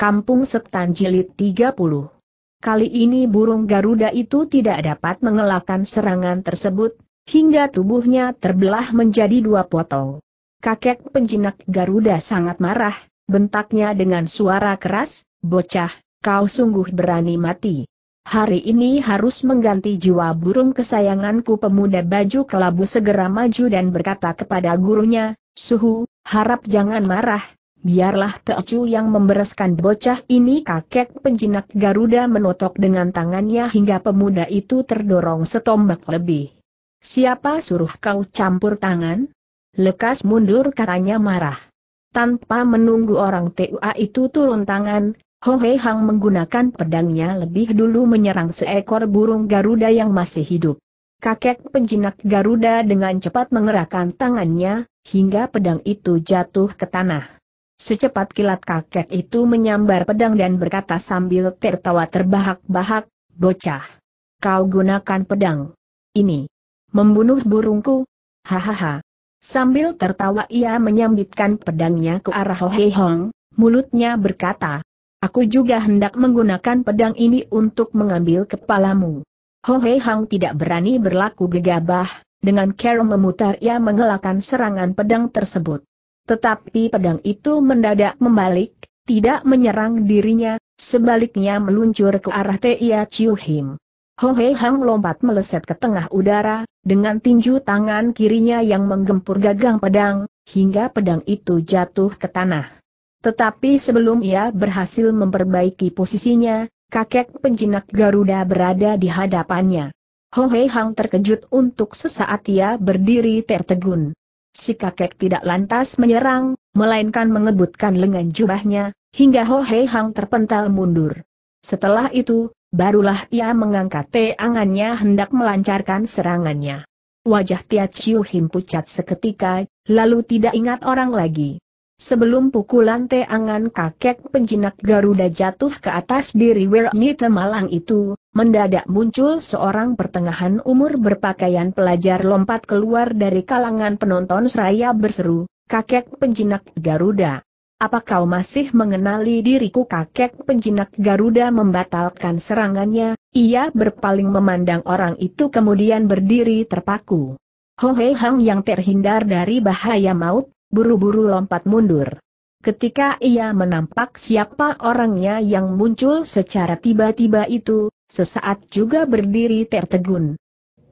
Kampung Setan Jilid 30 Kali ini burung Garuda itu tidak dapat mengelakkan serangan tersebut, hingga tubuhnya terbelah menjadi dua potong. Kakek penjinak Garuda sangat marah, bentaknya dengan suara keras, bocah, kau sungguh berani mati. Hari ini harus mengganti jiwa burung kesayanganku pemuda baju kelabu segera maju dan berkata kepada gurunya, Suhu, harap jangan marah, Biarlah Teocu yang membereskan bocah ini kakek penjinak Garuda menotok dengan tangannya hingga pemuda itu terdorong setombak lebih. Siapa suruh kau campur tangan? Lekas mundur katanya marah. Tanpa menunggu orang TUA itu turun tangan, Ho Hei Hang menggunakan pedangnya lebih dulu menyerang seekor burung Garuda yang masih hidup. Kakek penjinak Garuda dengan cepat mengerahkan tangannya, hingga pedang itu jatuh ke tanah. Secepat kilat kakek itu menyambar pedang dan berkata sambil tertawa terbahak-bahak, bocah. Kau gunakan pedang. Ini. Membunuh burungku? Hahaha. Sambil tertawa ia menyambitkan pedangnya ke arah Hohehong, Hong, mulutnya berkata, Aku juga hendak menggunakan pedang ini untuk mengambil kepalamu. Hohehong Hong tidak berani berlaku gegabah, dengan care memutar ia mengelakkan serangan pedang tersebut. Tetapi pedang itu mendadak membalik, tidak menyerang dirinya, sebaliknya meluncur ke arah Tia Chiu Him. Ho Hei Hang lompat meleset ke tengah udara, dengan tinju tangan kirinya yang menggempur gagang pedang, hingga pedang itu jatuh ke tanah. Tetapi sebelum ia berhasil memperbaiki posisinya, kakek penjinak Garuda berada di hadapannya. Ho Hei Hang terkejut untuk sesaat ia berdiri tertegun. Si kakek tidak lantas menyerang, melainkan mengebutkan lengan jubahnya, hingga Ho Hei Hang terpental mundur. Setelah itu, barulah ia mengangkat tangannya hendak melancarkan serangannya. Wajah Tia Chiu Him pucat seketika, lalu tidak ingat orang lagi. Sebelum pukulan teangan kakek penjinak Garuda jatuh ke atas diri Wernita Malang itu, mendadak muncul seorang pertengahan umur berpakaian pelajar lompat keluar dari kalangan penonton seraya berseru, kakek penjinak Garuda. Apa kau masih mengenali diriku kakek penjinak Garuda membatalkan serangannya, ia berpaling memandang orang itu kemudian berdiri terpaku. Ho Hei Hang yang terhindar dari bahaya maut, buru-buru lompat mundur. Ketika ia menampak siapa orangnya yang muncul secara tiba-tiba itu, sesaat juga berdiri tertegun.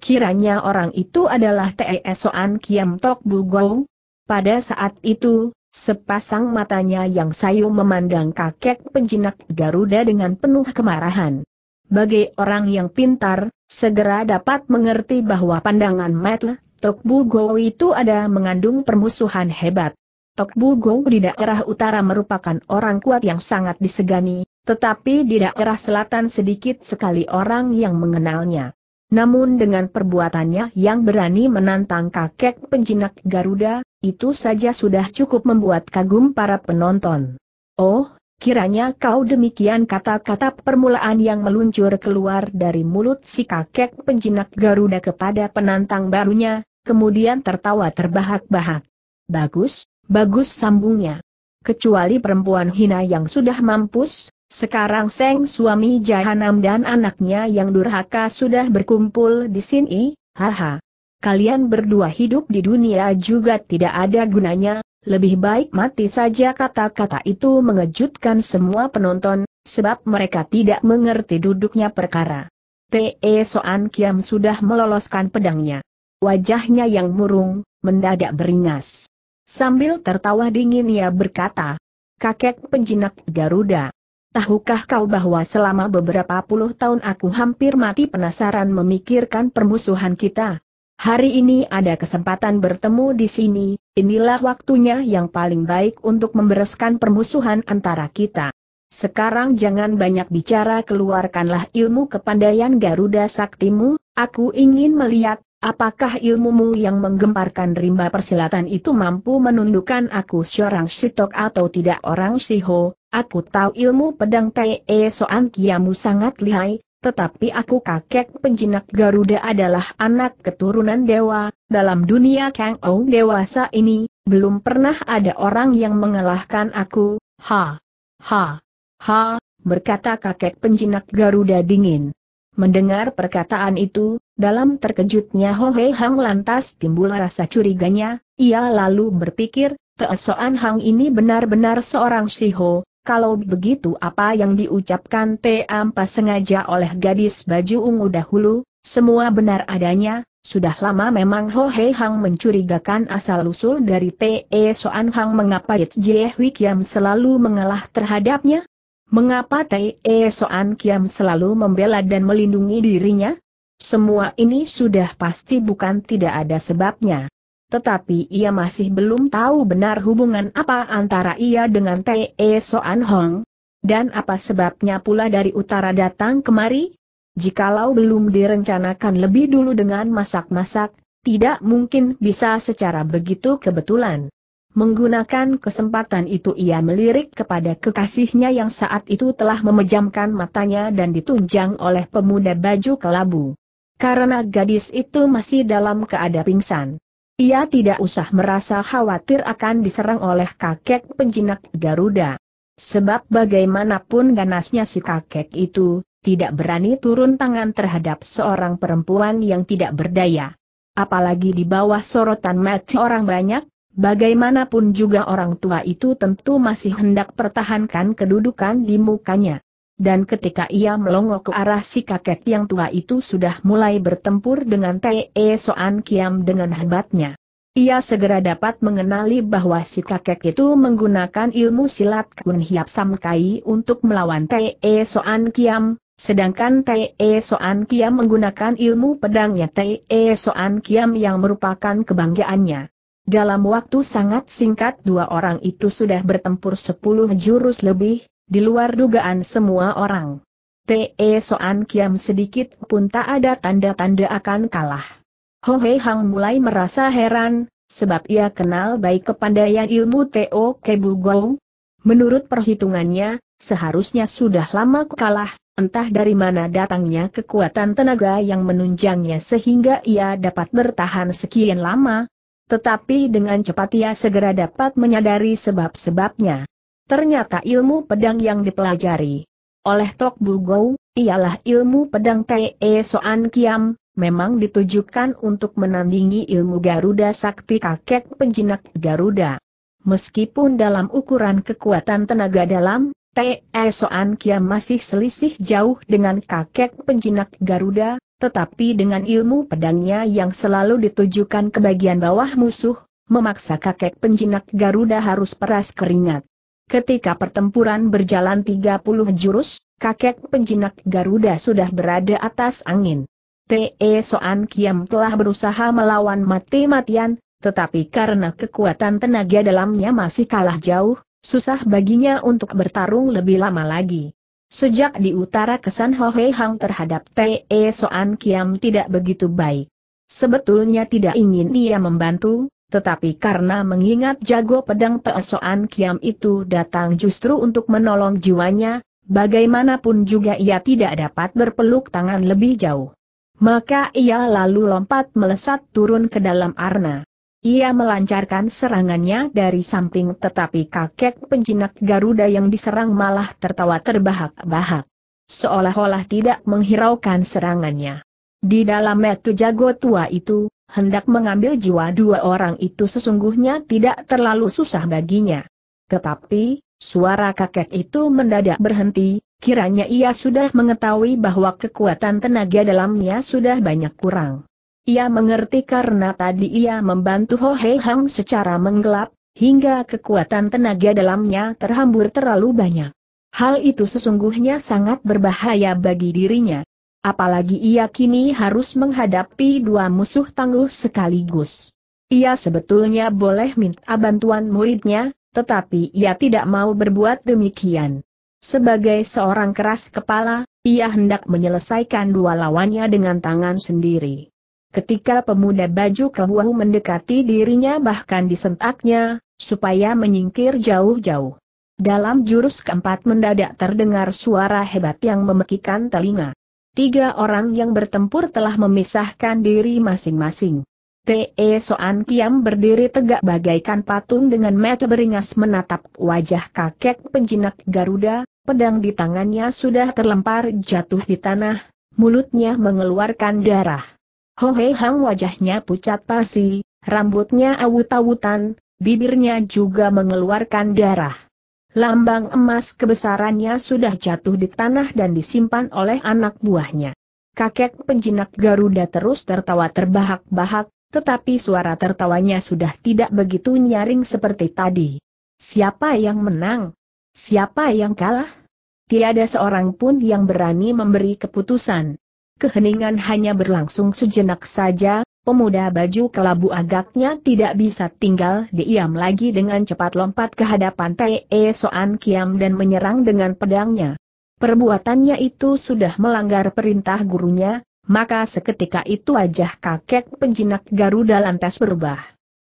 Kiranya orang itu adalah Teesoan Kiam Tok Bugong. Pada saat itu, sepasang matanya yang sayu memandang kakek penjinak Garuda dengan penuh kemarahan. Bagi orang yang pintar, segera dapat mengerti bahwa pandangan Matt Tok Bu Go itu ada mengandung permusuhan hebat. Tok Bu Go di daerah utara merupakan orang kuat yang sangat disegani, tetapi di daerah selatan sedikit sekali orang yang mengenalnya. Namun dengan perbuatannya yang berani menantang kakek penjinak Garuda, itu saja sudah cukup membuat kagum para penonton. Oh, Kiranya kau demikian kata-kata permulaan yang meluncur keluar dari mulut si kakek penjinak Garuda kepada penantang barunya, kemudian tertawa terbahak-bahak. Bagus, bagus sambungnya. Kecuali perempuan hina yang sudah mampus, sekarang Seng suami Jahanam dan anaknya yang durhaka sudah berkumpul di sini, haha. Kalian berdua hidup di dunia juga tidak ada gunanya, lebih baik mati saja kata-kata itu mengejutkan semua penonton, sebab mereka tidak mengerti duduknya perkara. T.E. Soan Kiam sudah meloloskan pedangnya. Wajahnya yang murung, mendadak beringas. Sambil tertawa dingin ia berkata, Kakek penjinak Garuda. Tahukah kau bahwa selama beberapa puluh tahun aku hampir mati penasaran memikirkan permusuhan kita? Hari ini ada kesempatan bertemu di sini, inilah waktunya yang paling baik untuk membereskan permusuhan antara kita. Sekarang jangan banyak bicara keluarkanlah ilmu kepandaian Garuda Saktimu, aku ingin melihat, apakah ilmumu yang menggemparkan rimba persilatan itu mampu menundukkan aku seorang sitok atau tidak orang siho, aku tahu ilmu pedang Te Soan Kiamu sangat lihai, tetapi aku kakek penjinak Garuda adalah anak keturunan dewa, dalam dunia Kang Ou dewasa ini, belum pernah ada orang yang mengalahkan aku, ha, ha, ha, berkata kakek penjinak Garuda dingin. Mendengar perkataan itu, dalam terkejutnya Ho Hei Hang lantas timbul rasa curiganya, ia lalu berpikir, Teesoan Hang ini benar-benar seorang Siho, kalau begitu apa yang diucapkan T. Ampa sengaja oleh gadis baju ungu dahulu, semua benar adanya, sudah lama memang Ho Hei Hang mencurigakan asal-usul dari T T.E. Soan Hang mengapa Jie Hui Kiam selalu mengalah terhadapnya? Mengapa T T.E. Soan Kiam selalu membela dan melindungi dirinya? Semua ini sudah pasti bukan tidak ada sebabnya tetapi ia masih belum tahu benar hubungan apa antara ia dengan T.E. Soan Hong. Dan apa sebabnya pula dari utara datang kemari? Jikalau belum direncanakan lebih dulu dengan masak-masak, tidak mungkin bisa secara begitu kebetulan. Menggunakan kesempatan itu ia melirik kepada kekasihnya yang saat itu telah memejamkan matanya dan ditunjang oleh pemuda baju kelabu. Karena gadis itu masih dalam keadaan pingsan. Ia tidak usah merasa khawatir akan diserang oleh kakek penjinak Garuda. Sebab bagaimanapun ganasnya si kakek itu, tidak berani turun tangan terhadap seorang perempuan yang tidak berdaya. Apalagi di bawah sorotan mati orang banyak, bagaimanapun juga orang tua itu tentu masih hendak pertahankan kedudukan di mukanya dan ketika ia melongok ke arah si kakek yang tua itu sudah mulai bertempur dengan Te Soan Kiam dengan hebatnya. Ia segera dapat mengenali bahwa si kakek itu menggunakan ilmu silat Kun Hiap Sam Kai untuk melawan Te Soan Kiam, Sedangkan Te Soan Kiam menggunakan ilmu pedangnya Te Soan Kiam yang merupakan kebanggaannya. Dalam waktu sangat singkat dua orang itu sudah bertempur sepuluh jurus lebih, di luar dugaan semua orang. Te Soan Kiam sedikit pun tak ada tanda-tanda akan kalah. Ho Hei Hang mulai merasa heran, sebab ia kenal baik kepandaian ilmu Teo Kebu Gong. Menurut perhitungannya, seharusnya sudah lama kalah, entah dari mana datangnya kekuatan tenaga yang menunjangnya sehingga ia dapat bertahan sekian lama. Tetapi dengan cepat ia segera dapat menyadari sebab-sebabnya. Ternyata ilmu pedang yang dipelajari oleh Tok Bugou ialah ilmu pedang Te Soan Kiam, memang ditujukan untuk menandingi ilmu Garuda Sakti kakek penjinak Garuda. Meskipun dalam ukuran kekuatan tenaga dalam, Te Soan Kiam masih selisih jauh dengan kakek penjinak Garuda, tetapi dengan ilmu pedangnya yang selalu ditujukan ke bagian bawah musuh, memaksa kakek penjinak Garuda harus peras keringat. Ketika pertempuran berjalan 30 jurus, kakek penjinak Garuda sudah berada atas angin. T.E. Soan Kiam telah berusaha melawan mati-matian, tetapi karena kekuatan tenaga dalamnya masih kalah jauh, susah baginya untuk bertarung lebih lama lagi. Sejak di utara kesan Ho Hei Hang terhadap T.E. Soan Kiam tidak begitu baik. Sebetulnya tidak ingin ia membantu, tetapi karena mengingat jago pedang Peesoan Kiam itu datang justru untuk menolong jiwanya, bagaimanapun juga ia tidak dapat berpeluk tangan lebih jauh. Maka ia lalu lompat melesat turun ke dalam arna. Ia melancarkan serangannya dari samping tetapi kakek penjinak Garuda yang diserang malah tertawa terbahak-bahak. Seolah-olah tidak menghiraukan serangannya. Di dalam metu jago tua itu, hendak mengambil jiwa dua orang itu sesungguhnya tidak terlalu susah baginya. Tetapi, suara kakek itu mendadak berhenti, kiranya ia sudah mengetahui bahwa kekuatan tenaga dalamnya sudah banyak kurang. Ia mengerti karena tadi ia membantu Ho Hei Hang secara menggelap, hingga kekuatan tenaga dalamnya terhambur terlalu banyak. Hal itu sesungguhnya sangat berbahaya bagi dirinya, Apalagi ia kini harus menghadapi dua musuh tangguh sekaligus. Ia sebetulnya boleh minta bantuan muridnya, tetapi ia tidak mau berbuat demikian. Sebagai seorang keras kepala, ia hendak menyelesaikan dua lawannya dengan tangan sendiri. Ketika pemuda baju kehuahu mendekati dirinya bahkan disentaknya, supaya menyingkir jauh-jauh. Dalam jurus keempat mendadak terdengar suara hebat yang memekikan telinga tiga orang yang bertempur telah memisahkan diri masing-masing. T.E. Soan Kiam berdiri tegak bagaikan patung dengan mata beringas menatap wajah kakek penjinak Garuda, pedang di tangannya sudah terlempar jatuh di tanah, mulutnya mengeluarkan darah. Hohe Hang wajahnya pucat pasi, rambutnya awut-awutan, bibirnya juga mengeluarkan darah. Lambang emas kebesarannya sudah jatuh di tanah dan disimpan oleh anak buahnya. Kakek penjinak Garuda terus tertawa terbahak-bahak, tetapi suara tertawanya sudah tidak begitu nyaring seperti tadi. Siapa yang menang? Siapa yang kalah? Tiada seorang pun yang berani memberi keputusan. Keheningan hanya berlangsung sejenak saja, Pemuda baju kelabu agaknya tidak bisa tinggal diam lagi dengan cepat lompat ke hadapan Tee Soan Kiam dan menyerang dengan pedangnya. Perbuatannya itu sudah melanggar perintah gurunya, maka seketika itu wajah kakek penjinak Garuda lantas berubah.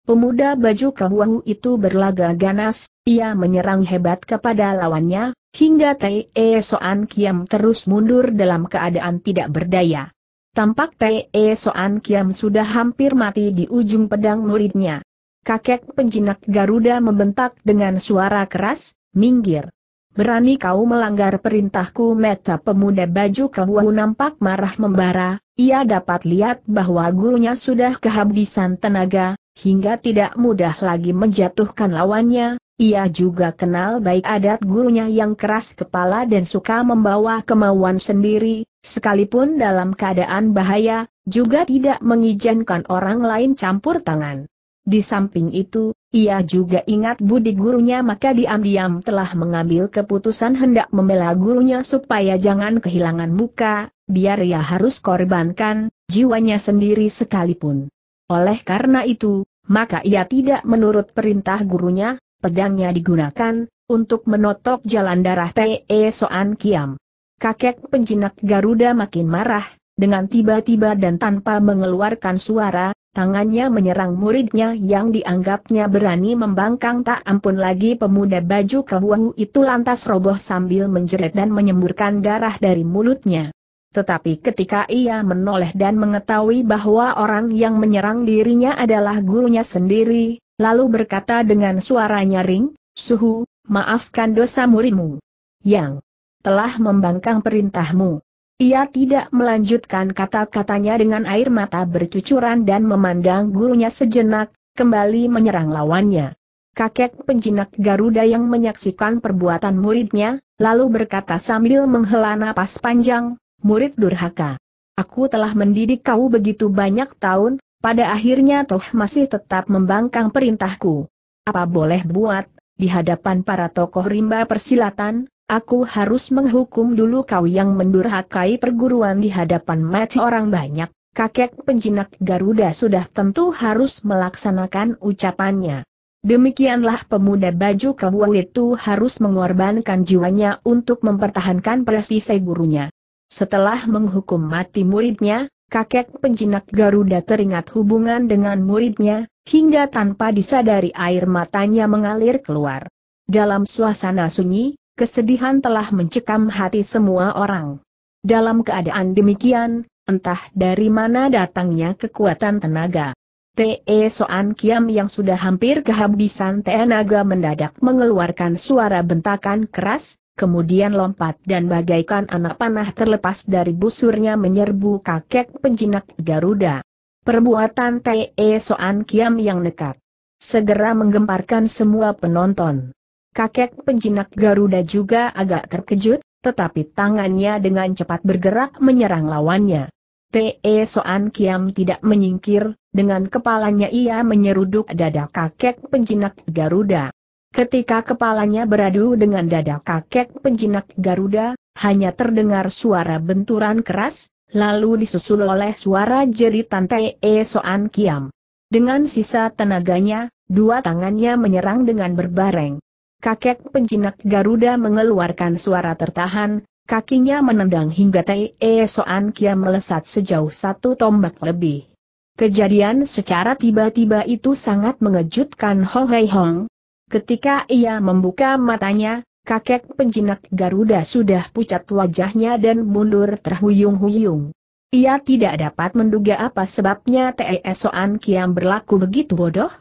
Pemuda baju kelabu itu berlaga ganas, ia menyerang hebat kepada lawannya, hingga Tee Soan Kiam terus mundur dalam keadaan tidak berdaya. Tampak Te Soan Kiam sudah hampir mati di ujung pedang muridnya. Kakek penjinak Garuda membentak dengan suara keras, minggir. Berani kau melanggar perintahku meta pemuda baju kewu nampak marah membara, ia dapat lihat bahwa gurunya sudah kehabisan tenaga, hingga tidak mudah lagi menjatuhkan lawannya, ia juga kenal baik adat gurunya yang keras kepala dan suka membawa kemauan sendiri, sekalipun dalam keadaan bahaya, juga tidak mengizinkan orang lain campur tangan. Di samping itu, ia juga ingat budi gurunya maka diam-diam telah mengambil keputusan hendak membela gurunya supaya jangan kehilangan muka, biar ia harus korbankan, jiwanya sendiri sekalipun. Oleh karena itu, maka ia tidak menurut perintah gurunya, pedangnya digunakan, untuk menotok jalan darah Te Soan Kiam. Kakek penjinak Garuda makin marah, dengan tiba-tiba dan tanpa mengeluarkan suara, tangannya menyerang muridnya yang dianggapnya berani membangkang tak ampun lagi pemuda baju kebuahu itu lantas roboh sambil menjerit dan menyemburkan darah dari mulutnya. Tetapi ketika ia menoleh dan mengetahui bahwa orang yang menyerang dirinya adalah gurunya sendiri, lalu berkata dengan suara nyaring, Suhu, maafkan dosa muridmu. Yang telah membangkang perintahmu. Ia tidak melanjutkan kata-katanya dengan air mata bercucuran dan memandang gurunya sejenak, kembali menyerang lawannya. Kakek penjinak Garuda yang menyaksikan perbuatan muridnya, lalu berkata sambil menghela napas panjang, murid durhaka. Aku telah mendidik kau begitu banyak tahun, pada akhirnya toh masih tetap membangkang perintahku. Apa boleh buat, di hadapan para tokoh rimba persilatan, Aku harus menghukum dulu kau yang mendurhakai perguruan di hadapan mati orang banyak. Kakek penjinak Garuda sudah tentu harus melaksanakan ucapannya. Demikianlah pemuda baju kebu itu harus mengorbankan jiwanya untuk mempertahankan prestise gurunya. Setelah menghukum mati muridnya, kakek penjinak Garuda teringat hubungan dengan muridnya, hingga tanpa disadari air matanya mengalir keluar. Dalam suasana sunyi, kesedihan telah mencekam hati semua orang. Dalam keadaan demikian, entah dari mana datangnya kekuatan tenaga. T.E. Soan Kiam yang sudah hampir kehabisan tenaga mendadak mengeluarkan suara bentakan keras, kemudian lompat dan bagaikan anak panah terlepas dari busurnya menyerbu kakek penjinak Garuda. Perbuatan T.E. Soan Kiam yang nekat. Segera menggemparkan semua penonton. Kakek penjinak Garuda juga agak terkejut, tetapi tangannya dengan cepat bergerak menyerang lawannya. T.E. Soan Kiam tidak menyingkir, dengan kepalanya ia menyeruduk dada kakek penjinak Garuda. Ketika kepalanya beradu dengan dada kakek penjinak Garuda, hanya terdengar suara benturan keras, lalu disusul oleh suara jeritan T.E. Soan Kiam. Dengan sisa tenaganya, dua tangannya menyerang dengan berbareng kakek penjinak Garuda mengeluarkan suara tertahan, kakinya menendang hingga T.E. Soan Kia melesat sejauh satu tombak lebih. Kejadian secara tiba-tiba itu sangat mengejutkan Ho Hei Hong. Ketika ia membuka matanya, kakek penjinak Garuda sudah pucat wajahnya dan mundur terhuyung-huyung. Ia tidak dapat menduga apa sebabnya T.E. Soan Kiam berlaku begitu bodoh.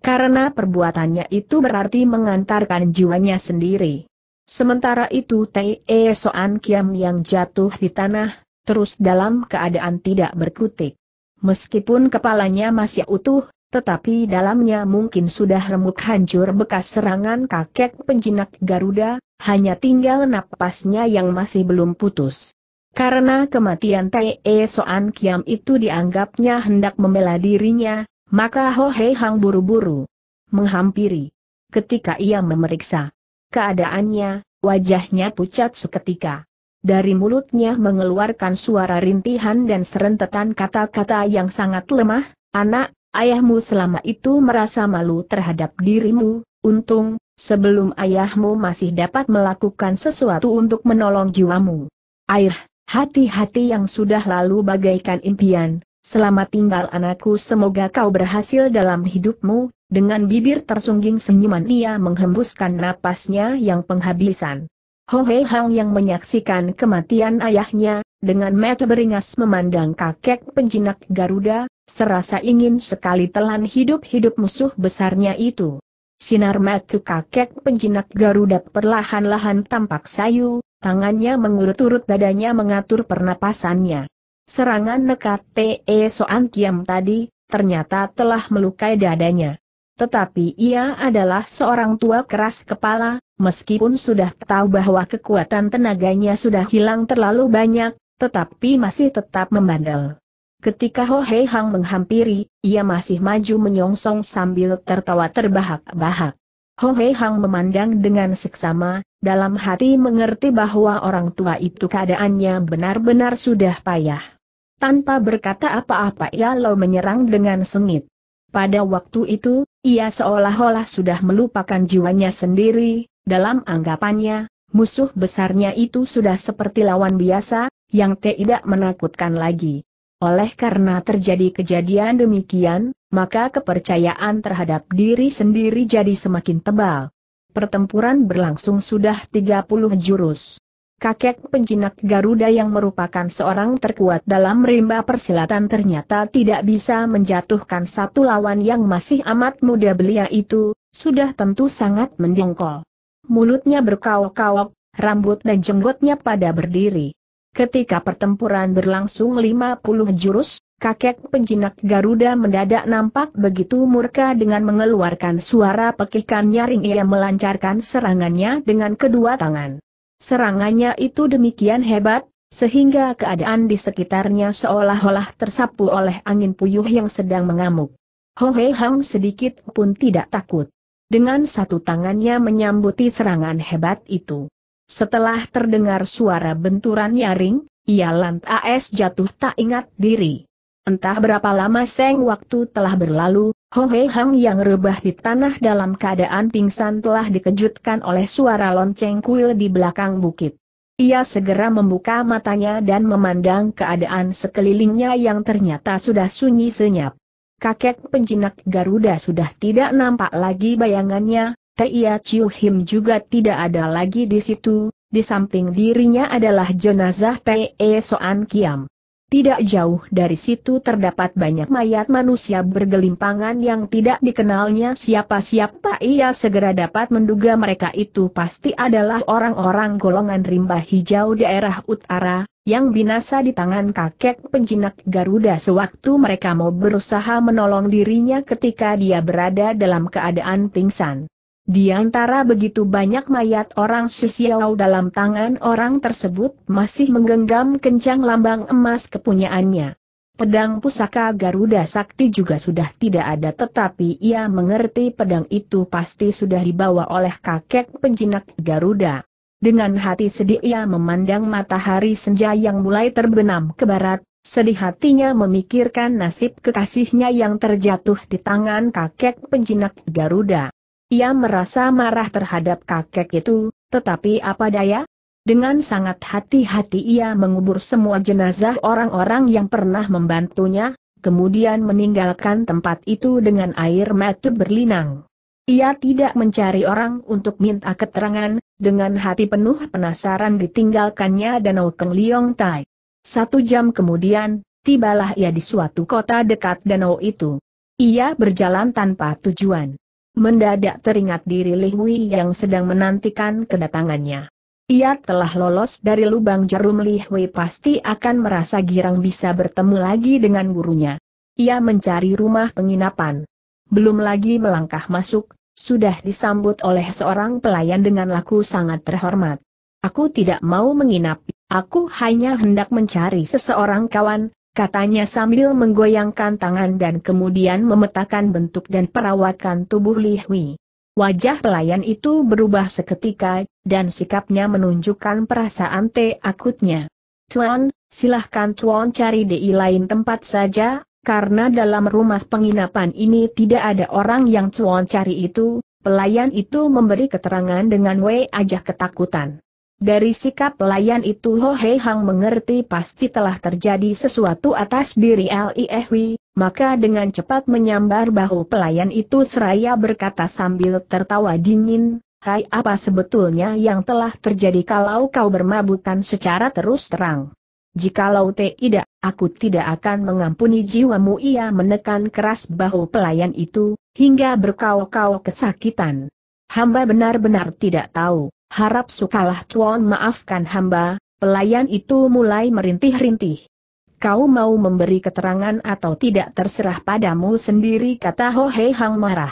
Karena perbuatannya itu berarti mengantarkan jiwanya sendiri. Sementara itu Tai E Soan Kiam yang jatuh di tanah, terus dalam keadaan tidak berkutik. Meskipun kepalanya masih utuh, tetapi dalamnya mungkin sudah remuk hancur bekas serangan kakek penjinak Garuda, hanya tinggal napasnya yang masih belum putus. Karena kematian Tai E Soan Kiam itu dianggapnya hendak membela dirinya, maka Ho Hei Hang buru-buru menghampiri. Ketika ia memeriksa keadaannya, wajahnya pucat seketika. Dari mulutnya mengeluarkan suara rintihan dan serentetan kata-kata yang sangat lemah, anak, ayahmu selama itu merasa malu terhadap dirimu, untung, sebelum ayahmu masih dapat melakukan sesuatu untuk menolong jiwamu. Air, hati-hati yang sudah lalu bagaikan impian, Selamat tinggal anakku semoga kau berhasil dalam hidupmu, dengan bibir tersungging senyuman ia menghembuskan napasnya yang penghabisan. Ho Hei Hang yang menyaksikan kematian ayahnya, dengan mata beringas memandang kakek penjinak Garuda, serasa ingin sekali telan hidup-hidup musuh besarnya itu. Sinar mata kakek penjinak Garuda perlahan-lahan tampak sayu, tangannya mengurut-urut badannya mengatur pernapasannya. Serangan nekat T.E. Soan Kiam tadi, ternyata telah melukai dadanya. Tetapi ia adalah seorang tua keras kepala, meskipun sudah tahu bahwa kekuatan tenaganya sudah hilang terlalu banyak, tetapi masih tetap membandel. Ketika Ho Hei Hang menghampiri, ia masih maju menyongsong sambil tertawa terbahak-bahak. Ho Hei Hang memandang dengan seksama, dalam hati mengerti bahwa orang tua itu keadaannya benar-benar sudah payah. Tanpa berkata apa-apa ia lo menyerang dengan sengit. Pada waktu itu, ia seolah-olah sudah melupakan jiwanya sendiri, dalam anggapannya, musuh besarnya itu sudah seperti lawan biasa, yang tidak menakutkan lagi. Oleh karena terjadi kejadian demikian, maka kepercayaan terhadap diri sendiri jadi semakin tebal. Pertempuran berlangsung sudah 30 jurus. Kakek penjinak Garuda yang merupakan seorang terkuat dalam rimba persilatan ternyata tidak bisa menjatuhkan satu lawan yang masih amat muda belia itu, sudah tentu sangat mendengkol. Mulutnya berkaok-kaok, rambut dan jenggotnya pada berdiri. Ketika pertempuran berlangsung 50 jurus, kakek penjinak Garuda mendadak nampak begitu murka dengan mengeluarkan suara pekikan nyaring ia melancarkan serangannya dengan kedua tangan. Serangannya itu demikian hebat, sehingga keadaan di sekitarnya seolah-olah tersapu oleh angin puyuh yang sedang mengamuk. Ho Hei Hang sedikit pun tidak takut. Dengan satu tangannya menyambuti serangan hebat itu. Setelah terdengar suara benturan nyaring, ia lantas jatuh tak ingat diri. Entah berapa lama seng waktu telah berlalu, Ho Hei Hang yang rebah di tanah dalam keadaan pingsan telah dikejutkan oleh suara lonceng kuil di belakang bukit. Ia segera membuka matanya dan memandang keadaan sekelilingnya yang ternyata sudah sunyi senyap. Kakek penjinak Garuda sudah tidak nampak lagi bayangannya, Teia Chiu Him juga tidak ada lagi di situ, di samping dirinya adalah jenazah Te Soan Kiam. Tidak jauh dari situ terdapat banyak mayat manusia bergelimpangan yang tidak dikenalnya siapa-siapa ia segera dapat menduga mereka itu pasti adalah orang-orang golongan rimba hijau daerah utara, yang binasa di tangan kakek penjinak Garuda sewaktu mereka mau berusaha menolong dirinya ketika dia berada dalam keadaan pingsan. Di antara begitu banyak mayat orang Sisiau dalam tangan orang tersebut masih menggenggam kencang lambang emas kepunyaannya. Pedang pusaka Garuda Sakti juga sudah tidak ada tetapi ia mengerti pedang itu pasti sudah dibawa oleh kakek penjinak Garuda. Dengan hati sedih ia memandang matahari senja yang mulai terbenam ke barat, sedih hatinya memikirkan nasib kekasihnya yang terjatuh di tangan kakek penjinak Garuda. Ia merasa marah terhadap kakek itu, tetapi apa daya? Dengan sangat hati-hati ia mengubur semua jenazah orang-orang yang pernah membantunya, kemudian meninggalkan tempat itu dengan air mata berlinang. Ia tidak mencari orang untuk minta keterangan, dengan hati penuh penasaran ditinggalkannya Danau Keng Liong Tai. Satu jam kemudian, tibalah ia di suatu kota dekat danau itu. Ia berjalan tanpa tujuan. Mendadak teringat diri Li Hui yang sedang menantikan kedatangannya. Ia telah lolos dari lubang jarum Li Hui pasti akan merasa girang bisa bertemu lagi dengan gurunya. Ia mencari rumah penginapan. Belum lagi melangkah masuk, sudah disambut oleh seorang pelayan dengan laku sangat terhormat. Aku tidak mau menginap, aku hanya hendak mencari seseorang kawan, katanya sambil menggoyangkan tangan dan kemudian memetakan bentuk dan perawakan tubuh Li Hui. Wajah pelayan itu berubah seketika, dan sikapnya menunjukkan perasaan akutnya. Tuan, silahkan Tuan cari di lain tempat saja, karena dalam rumah penginapan ini tidak ada orang yang Tuan cari itu, pelayan itu memberi keterangan dengan wajah ketakutan. Dari sikap pelayan itu Ho Hei Hang mengerti pasti telah terjadi sesuatu atas diri Liehui, maka dengan cepat menyambar bahu pelayan itu seraya berkata sambil tertawa dingin, Hai apa sebetulnya yang telah terjadi kalau kau bermabukan secara terus terang? Jikalau tidak, aku tidak akan mengampuni jiwamu ia menekan keras bahu pelayan itu, hingga berkau-kau kesakitan. Hamba benar-benar tidak tahu. Harap sukalah Tuan maafkan hamba, pelayan itu mulai merintih-rintih. Kau mau memberi keterangan atau tidak terserah padamu sendiri kata Ho Hei Hang marah.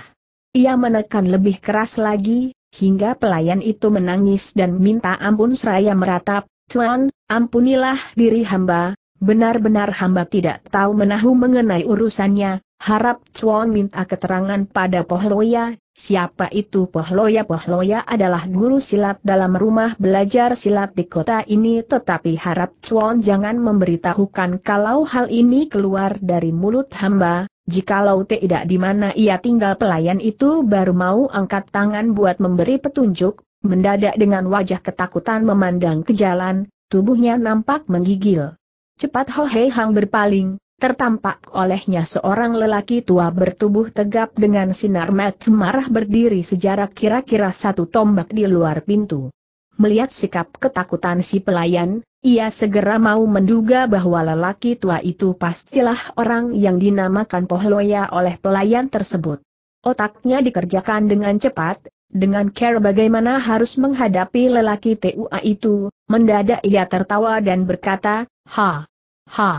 Ia menekan lebih keras lagi, hingga pelayan itu menangis dan minta ampun seraya meratap, Tuan, ampunilah diri hamba, benar-benar hamba tidak tahu menahu mengenai urusannya, Harap Chuan minta keterangan pada Pohloya, siapa itu Pohloya? Pohloya adalah guru silat dalam rumah belajar silat di kota ini tetapi harap Chuan jangan memberitahukan kalau hal ini keluar dari mulut hamba, jikalau tidak di mana ia tinggal pelayan itu baru mau angkat tangan buat memberi petunjuk, mendadak dengan wajah ketakutan memandang ke jalan, tubuhnya nampak menggigil. Cepat Ho Hei Hang berpaling, tertampak olehnya seorang lelaki tua bertubuh tegap dengan sinar mata marah berdiri sejarak kira-kira satu tombak di luar pintu. Melihat sikap ketakutan si pelayan, ia segera mau menduga bahwa lelaki tua itu pastilah orang yang dinamakan Pohloya oleh pelayan tersebut. Otaknya dikerjakan dengan cepat, dengan care bagaimana harus menghadapi lelaki TUA itu, mendadak ia tertawa dan berkata, Ha! Ha!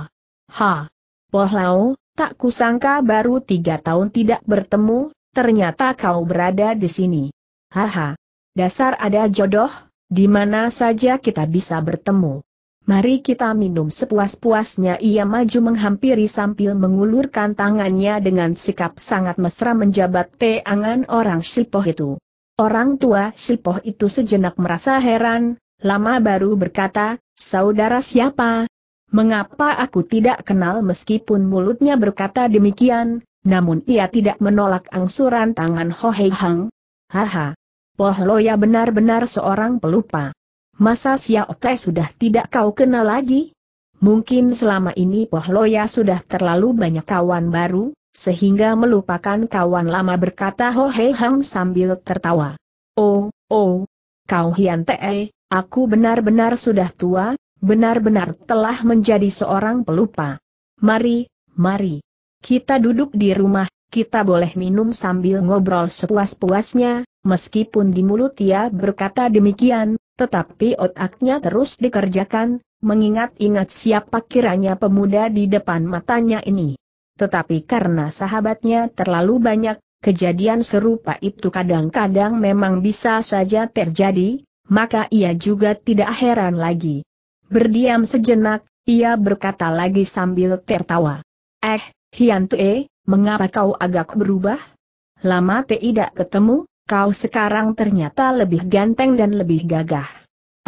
Ha! Pohlau, tak kusangka baru tiga tahun tidak bertemu, ternyata kau berada di sini. Haha. Dasar ada jodoh, di mana saja kita bisa bertemu. Mari kita minum sepuas-puasnya ia maju menghampiri sambil mengulurkan tangannya dengan sikap sangat mesra menjabat teangan orang Sipoh itu. Orang tua Sipoh itu sejenak merasa heran, lama baru berkata, saudara siapa, Mengapa aku tidak kenal meskipun mulutnya berkata demikian, namun ia tidak menolak angsuran tangan Ho Hei Hang? Haha. Poh Loya benar-benar seorang pelupa. Masa Xiao Te sudah tidak kau kenal lagi? Mungkin selama ini Poh Loya sudah terlalu banyak kawan baru, sehingga melupakan kawan lama berkata Ho Hei Hang sambil tertawa. Oh, oh, kau Hian Te, aku benar-benar sudah tua, Benar-benar telah menjadi seorang pelupa. Mari, mari. Kita duduk di rumah, kita boleh minum sambil ngobrol sepuas-puasnya, meskipun di mulut ia berkata demikian, tetapi otaknya terus dikerjakan, mengingat-ingat siapa kiranya pemuda di depan matanya ini. Tetapi karena sahabatnya terlalu banyak, kejadian serupa itu kadang-kadang memang bisa saja terjadi, maka ia juga tidak heran lagi. Berdiam sejenak, ia berkata lagi sambil tertawa. Eh, Hian Tue, mengapa kau agak berubah? Lama tidak ketemu, kau sekarang ternyata lebih ganteng dan lebih gagah.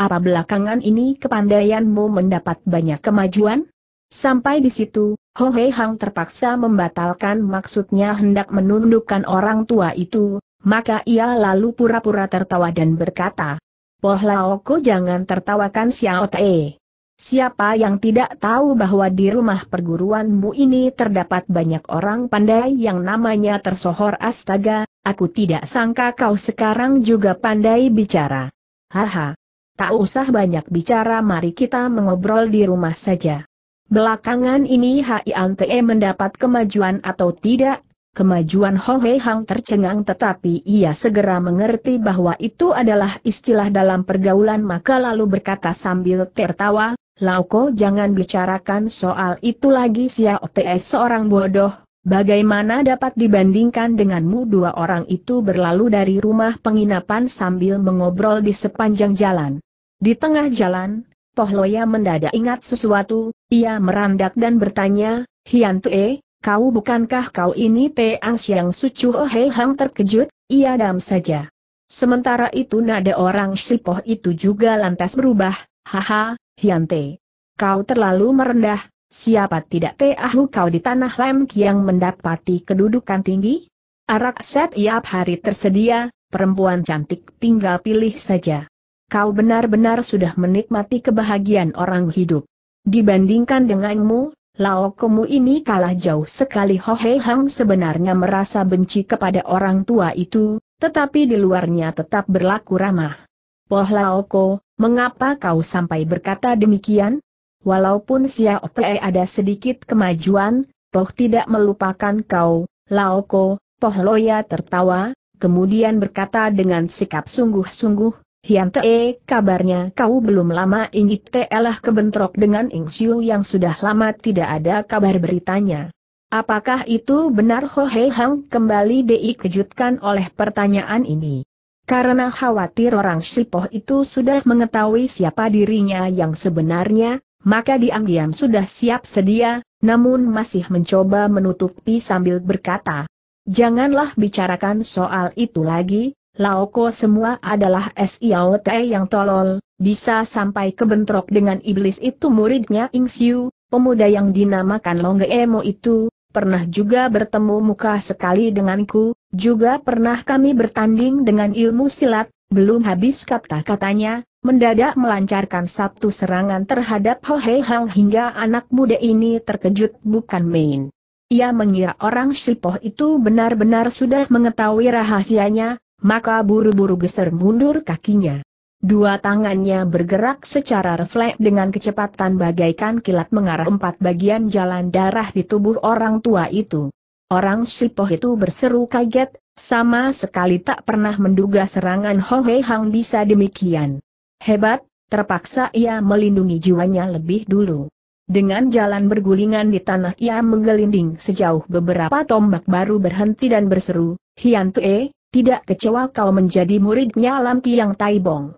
Apa belakangan ini kepandaianmu mendapat banyak kemajuan? Sampai di situ, Ho Hei Hang terpaksa membatalkan maksudnya hendak menundukkan orang tua itu, maka ia lalu pura-pura tertawa dan berkata, Poh Laoko jangan tertawakan Xiao Te. Siapa yang tidak tahu bahwa di rumah perguruanmu ini terdapat banyak orang pandai yang namanya tersohor astaga, aku tidak sangka kau sekarang juga pandai bicara. Haha. Tak usah banyak bicara mari kita mengobrol di rumah saja. Belakangan ini Hiante mendapat kemajuan atau tidak, Kemajuan Ho Hei Hang tercengang tetapi ia segera mengerti bahwa itu adalah istilah dalam pergaulan maka lalu berkata sambil tertawa, Lauko jangan bicarakan soal itu lagi Xiao TS seorang bodoh, bagaimana dapat dibandingkan denganmu dua orang itu berlalu dari rumah penginapan sambil mengobrol di sepanjang jalan. Di tengah jalan, Pohloya mendadak ingat sesuatu, ia merandak dan bertanya, Hian Tue, kau bukankah kau ini Teas yang sucu Helham hei hang terkejut, ia dam saja. Sementara itu nada orang Sipoh itu juga lantas berubah, haha, hian Te. Kau terlalu merendah, siapa tidak Teahu kau di tanah lem yang mendapati kedudukan tinggi? Arak set setiap hari tersedia, perempuan cantik tinggal pilih saja. Kau benar-benar sudah menikmati kebahagiaan orang hidup. Dibandingkan denganmu, Lao Kemu ini kalah jauh sekali Ho Hei Hang sebenarnya merasa benci kepada orang tua itu, tetapi di luarnya tetap berlaku ramah. Poh Lao Ko, mengapa kau sampai berkata demikian? Walaupun Xiao Te ada sedikit kemajuan, toh tidak melupakan kau, Lao Ko, Poh Loya tertawa, kemudian berkata dengan sikap sungguh-sungguh, Hian eh, kabarnya kau belum lama ini telah kebentrok dengan Ing Siu yang sudah lama tidak ada kabar beritanya. Apakah itu benar Ho Hei Hang kembali dikejutkan oleh pertanyaan ini? Karena khawatir orang Sipoh itu sudah mengetahui siapa dirinya yang sebenarnya, maka diam-diam sudah siap sedia, namun masih mencoba menutupi sambil berkata, Janganlah bicarakan soal itu lagi, Laoko semua adalah S.I.O.T. yang tolol, bisa sampai ke bentrok dengan iblis itu muridnya Ing Siu, pemuda yang dinamakan Longge Emo itu, pernah juga bertemu muka sekali denganku, juga pernah kami bertanding dengan ilmu silat, belum habis kata-katanya, mendadak melancarkan satu serangan terhadap Ho Hei Hang hingga anak muda ini terkejut bukan main. Ia mengira orang Sipoh itu benar-benar sudah mengetahui rahasianya, maka buru-buru geser mundur kakinya. Dua tangannya bergerak secara refleks dengan kecepatan bagaikan kilat mengarah empat bagian jalan darah di tubuh orang tua itu. Orang Sipoh itu berseru kaget, sama sekali tak pernah menduga serangan Ho Hei Hang bisa demikian. Hebat, terpaksa ia melindungi jiwanya lebih dulu. Dengan jalan bergulingan di tanah ia menggelinding sejauh beberapa tombak baru berhenti dan berseru, Hian Tue, tidak kecewa kau menjadi muridnya Lam Tiang Taibong.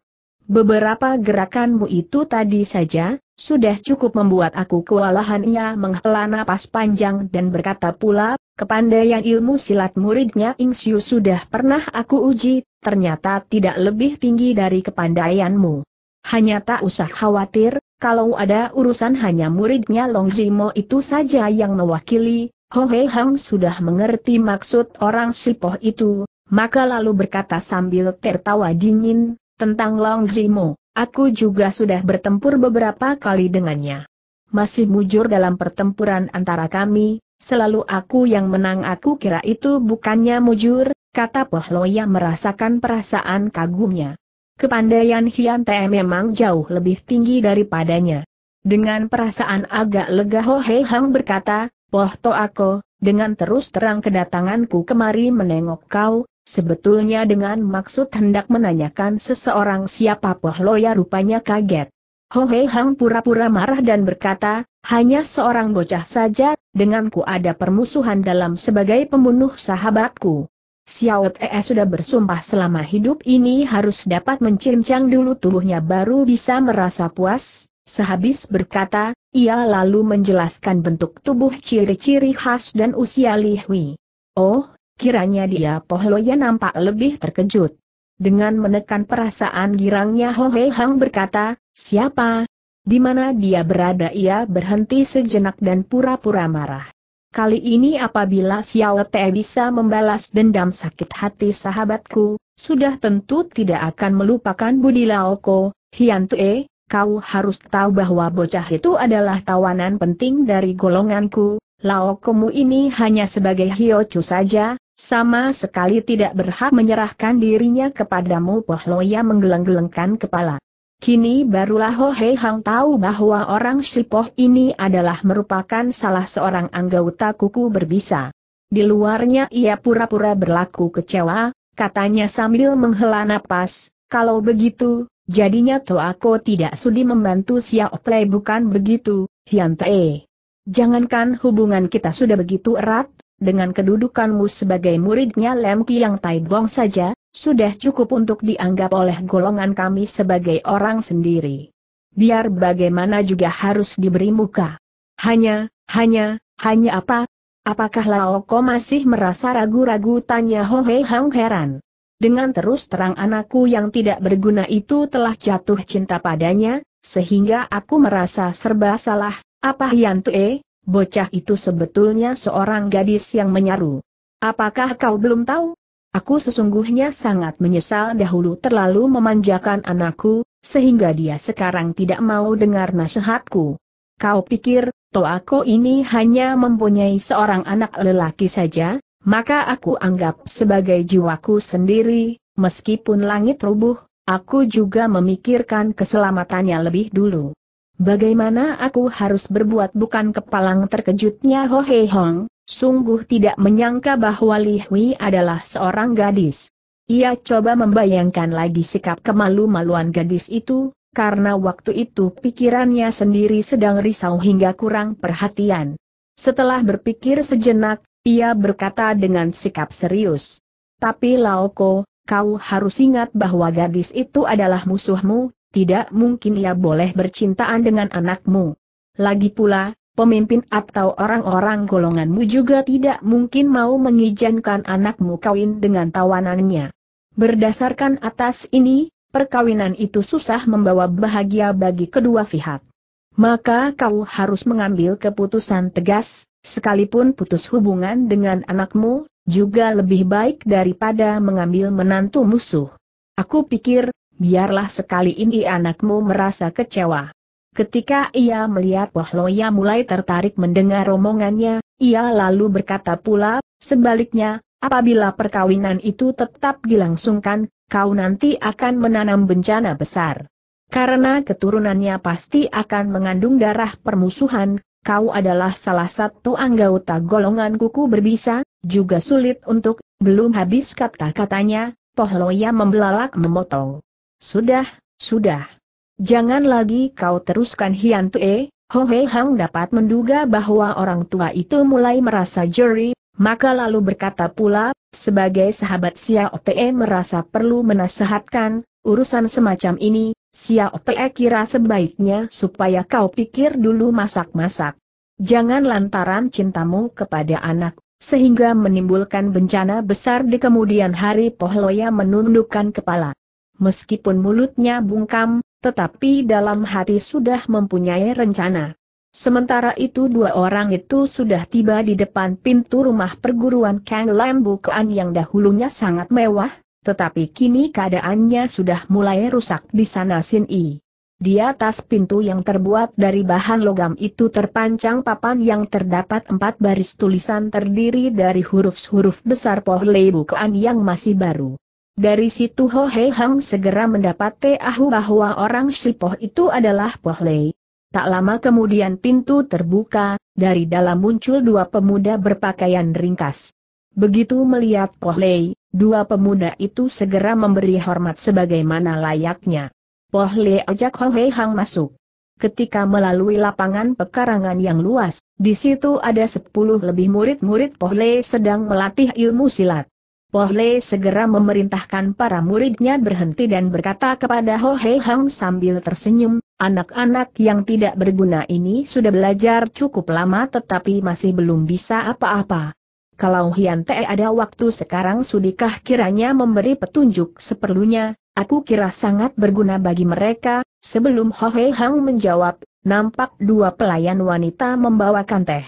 Beberapa gerakanmu itu tadi saja, sudah cukup membuat aku kewalahan ia menghela napas panjang dan berkata pula, kepandaian ilmu silat muridnya Ing Siu sudah pernah aku uji, ternyata tidak lebih tinggi dari kepandaianmu. Hanya tak usah khawatir, kalau ada urusan hanya muridnya Long Zimo itu saja yang mewakili, Ho Hei Hang sudah mengerti maksud orang Sipoh itu, maka lalu berkata sambil tertawa dingin, tentang Long Zimo, aku juga sudah bertempur beberapa kali dengannya. Masih mujur dalam pertempuran antara kami, selalu aku yang menang aku kira itu bukannya mujur, kata Pohloya merasakan perasaan kagumnya. Kepandaian Hian Te memang jauh lebih tinggi daripadanya. Dengan perasaan agak lega Ho Hei Hang berkata, Poh To Ako, dengan terus terang kedatanganku kemari menengok kau, Sebetulnya dengan maksud hendak menanyakan seseorang siapa Pohloya rupanya kaget. Hohe Hang pura-pura marah dan berkata, hanya seorang bocah saja, denganku ada permusuhan dalam sebagai pembunuh sahabatku. Xiao Te sudah bersumpah selama hidup ini harus dapat mencincang dulu tubuhnya baru bisa merasa puas, sehabis berkata, ia lalu menjelaskan bentuk tubuh ciri-ciri khas dan usia Li Hui. Oh, Kiranya dia Pohloya nampak lebih terkejut. Dengan menekan perasaan girangnya Ho Hei Hang berkata, siapa? Di mana dia berada ia berhenti sejenak dan pura-pura marah. Kali ini apabila Xiao Te bisa membalas dendam sakit hati sahabatku, sudah tentu tidak akan melupakan Budi Laoko, Hian Tue, kau harus tahu bahwa bocah itu adalah tawanan penting dari golonganku, Laokomu ini hanya sebagai Hiochu saja, sama sekali tidak berhak menyerahkan dirinya kepadamu Pohloya menggeleng-gelengkan kepala. Kini barulah Ho Hei Hang tahu bahwa orang Sipoh ini adalah merupakan salah seorang anggota kuku berbisa. Di luarnya ia pura-pura berlaku kecewa, katanya sambil menghela napas, kalau begitu, jadinya to aku tidak sudi membantu Xiao Play bukan begitu, Hian Jangankan hubungan kita sudah begitu erat, dengan kedudukanmu sebagai muridnya Lem Kiang Bong saja, sudah cukup untuk dianggap oleh golongan kami sebagai orang sendiri. Biar bagaimana juga harus diberi muka. Hanya, hanya, hanya apa? Apakah Laoko masih merasa ragu-ragu tanya Ho Hei Hang heran. Dengan terus terang anakku yang tidak berguna itu telah jatuh cinta padanya, sehingga aku merasa serba salah, apa Hian Tue, Bocah itu sebetulnya seorang gadis yang menyaru. Apakah kau belum tahu? Aku sesungguhnya sangat menyesal dahulu terlalu memanjakan anakku, sehingga dia sekarang tidak mau dengar nasihatku. Kau pikir, toh aku ini hanya mempunyai seorang anak lelaki saja, maka aku anggap sebagai jiwaku sendiri, meskipun langit rubuh, aku juga memikirkan keselamatannya lebih dulu. Bagaimana aku harus berbuat bukan kepalang terkejutnya Ho Hei Hong, sungguh tidak menyangka bahwa Li Hui adalah seorang gadis. Ia coba membayangkan lagi sikap kemalu-maluan gadis itu, karena waktu itu pikirannya sendiri sedang risau hingga kurang perhatian. Setelah berpikir sejenak, ia berkata dengan sikap serius. Tapi Ko, kau harus ingat bahwa gadis itu adalah musuhmu, tidak mungkin ia boleh bercintaan dengan anakmu. Lagi pula, pemimpin atau orang-orang golonganmu juga tidak mungkin mau mengizinkan anakmu kawin dengan tawanannya. Berdasarkan atas ini, perkawinan itu susah membawa bahagia bagi kedua pihak. Maka kau harus mengambil keputusan tegas, sekalipun putus hubungan dengan anakmu, juga lebih baik daripada mengambil menantu musuh. Aku pikir, biarlah sekali ini anakmu merasa kecewa. Ketika ia melihat Wahloya mulai tertarik mendengar omongannya, ia lalu berkata pula, sebaliknya, apabila perkawinan itu tetap dilangsungkan, kau nanti akan menanam bencana besar. Karena keturunannya pasti akan mengandung darah permusuhan, kau adalah salah satu anggota golongan kuku berbisa, juga sulit untuk, belum habis kata-katanya, Pohloya membelalak memotong. Sudah, sudah. Jangan lagi kau teruskan Hian Tue, Ho Hei Hang dapat menduga bahwa orang tua itu mulai merasa jeri, maka lalu berkata pula, sebagai sahabat Xiao Te merasa perlu menasehatkan, urusan semacam ini, Xiao Te kira sebaiknya supaya kau pikir dulu masak-masak. Jangan lantaran cintamu kepada anak, sehingga menimbulkan bencana besar di kemudian hari Pohloya menundukkan kepala meskipun mulutnya bungkam, tetapi dalam hati sudah mempunyai rencana. Sementara itu dua orang itu sudah tiba di depan pintu rumah perguruan Kang Lam Bukaan yang dahulunya sangat mewah, tetapi kini keadaannya sudah mulai rusak di sana Sin I. Di atas pintu yang terbuat dari bahan logam itu terpancang papan yang terdapat empat baris tulisan terdiri dari huruf-huruf besar Poh Lei Bukaan yang masih baru. Dari situ Ho Hei Hang segera mendapat tahu bahwa orang Sipoh itu adalah Poh Lei. Tak lama kemudian pintu terbuka, dari dalam muncul dua pemuda berpakaian ringkas. Begitu melihat Poh Lei, dua pemuda itu segera memberi hormat sebagaimana layaknya. Poh Lei ajak Ho Hei Hang masuk. Ketika melalui lapangan pekarangan yang luas, di situ ada sepuluh lebih murid-murid poh Lei sedang melatih ilmu silat. Pohle segera memerintahkan para muridnya berhenti dan berkata kepada Ho Hei Hang sambil tersenyum, anak-anak yang tidak berguna ini sudah belajar cukup lama tetapi masih belum bisa apa-apa. Kalau Hian Te ada waktu sekarang sudikah kiranya memberi petunjuk seperlunya, aku kira sangat berguna bagi mereka, sebelum Ho Hei Hang menjawab, nampak dua pelayan wanita membawakan teh.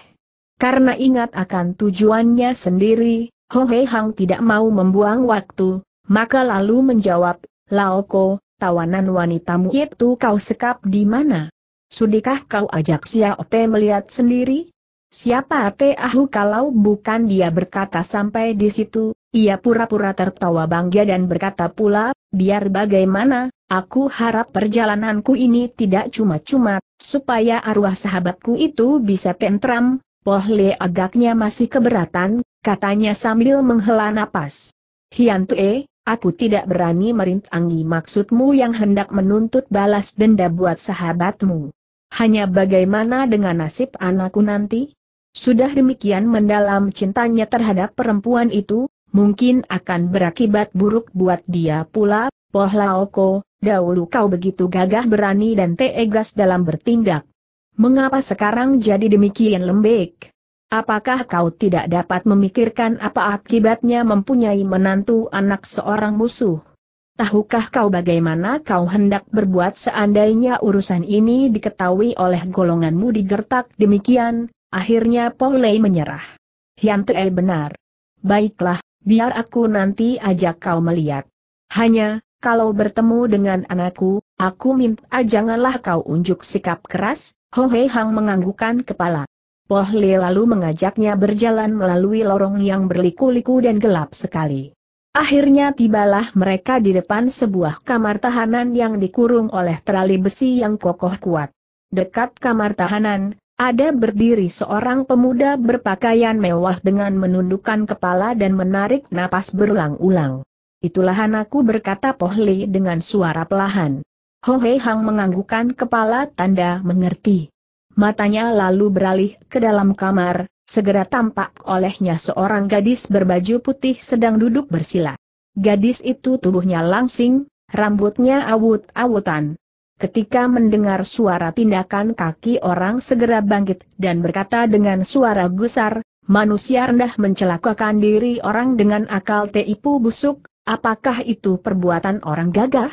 Karena ingat akan tujuannya sendiri, Ho Hei Hang tidak mau membuang waktu, maka lalu menjawab, Laoko, tawanan wanitamu itu kau sekap di mana? Sudikah kau ajak Xiao Te melihat sendiri? Siapa Te Ahu kalau bukan dia berkata sampai di situ, ia pura-pura tertawa bangga dan berkata pula, biar bagaimana, aku harap perjalananku ini tidak cuma-cuma, supaya arwah sahabatku itu bisa tentram, Poh Le agaknya masih keberatan, Katanya sambil menghela napas. Hian Tue, aku tidak berani merintangi maksudmu yang hendak menuntut balas denda buat sahabatmu. Hanya bagaimana dengan nasib anakku nanti? Sudah demikian mendalam cintanya terhadap perempuan itu, mungkin akan berakibat buruk buat dia pula, Poh Laoko, dahulu kau begitu gagah berani dan tegas dalam bertindak. Mengapa sekarang jadi demikian lembek? Apakah kau tidak dapat memikirkan apa akibatnya mempunyai menantu anak seorang musuh? Tahukah kau bagaimana kau hendak berbuat seandainya urusan ini diketahui oleh golonganmu digertak demikian, akhirnya Paulei menyerah. Hyante benar. Baiklah, biar aku nanti ajak kau melihat. Hanya, kalau bertemu dengan anakku, aku minta janganlah kau unjuk sikap keras, ho Hohe Hang menganggukan kepala. Pohle lalu mengajaknya berjalan melalui lorong yang berliku-liku dan gelap sekali. Akhirnya tibalah mereka di depan sebuah kamar tahanan yang dikurung oleh terali besi yang kokoh kuat. Dekat kamar tahanan, ada berdiri seorang pemuda berpakaian mewah dengan menundukkan kepala dan menarik napas berulang-ulang. Itulah anakku berkata Pohle dengan suara pelahan. Hei Hang menganggukkan kepala tanda mengerti. Matanya lalu beralih ke dalam kamar, segera tampak olehnya seorang gadis berbaju putih sedang duduk bersila. Gadis itu tubuhnya langsing, rambutnya awut-awutan. Ketika mendengar suara tindakan kaki orang segera bangkit dan berkata dengan suara gusar, manusia rendah mencelakakan diri orang dengan akal teipu busuk, apakah itu perbuatan orang gagah?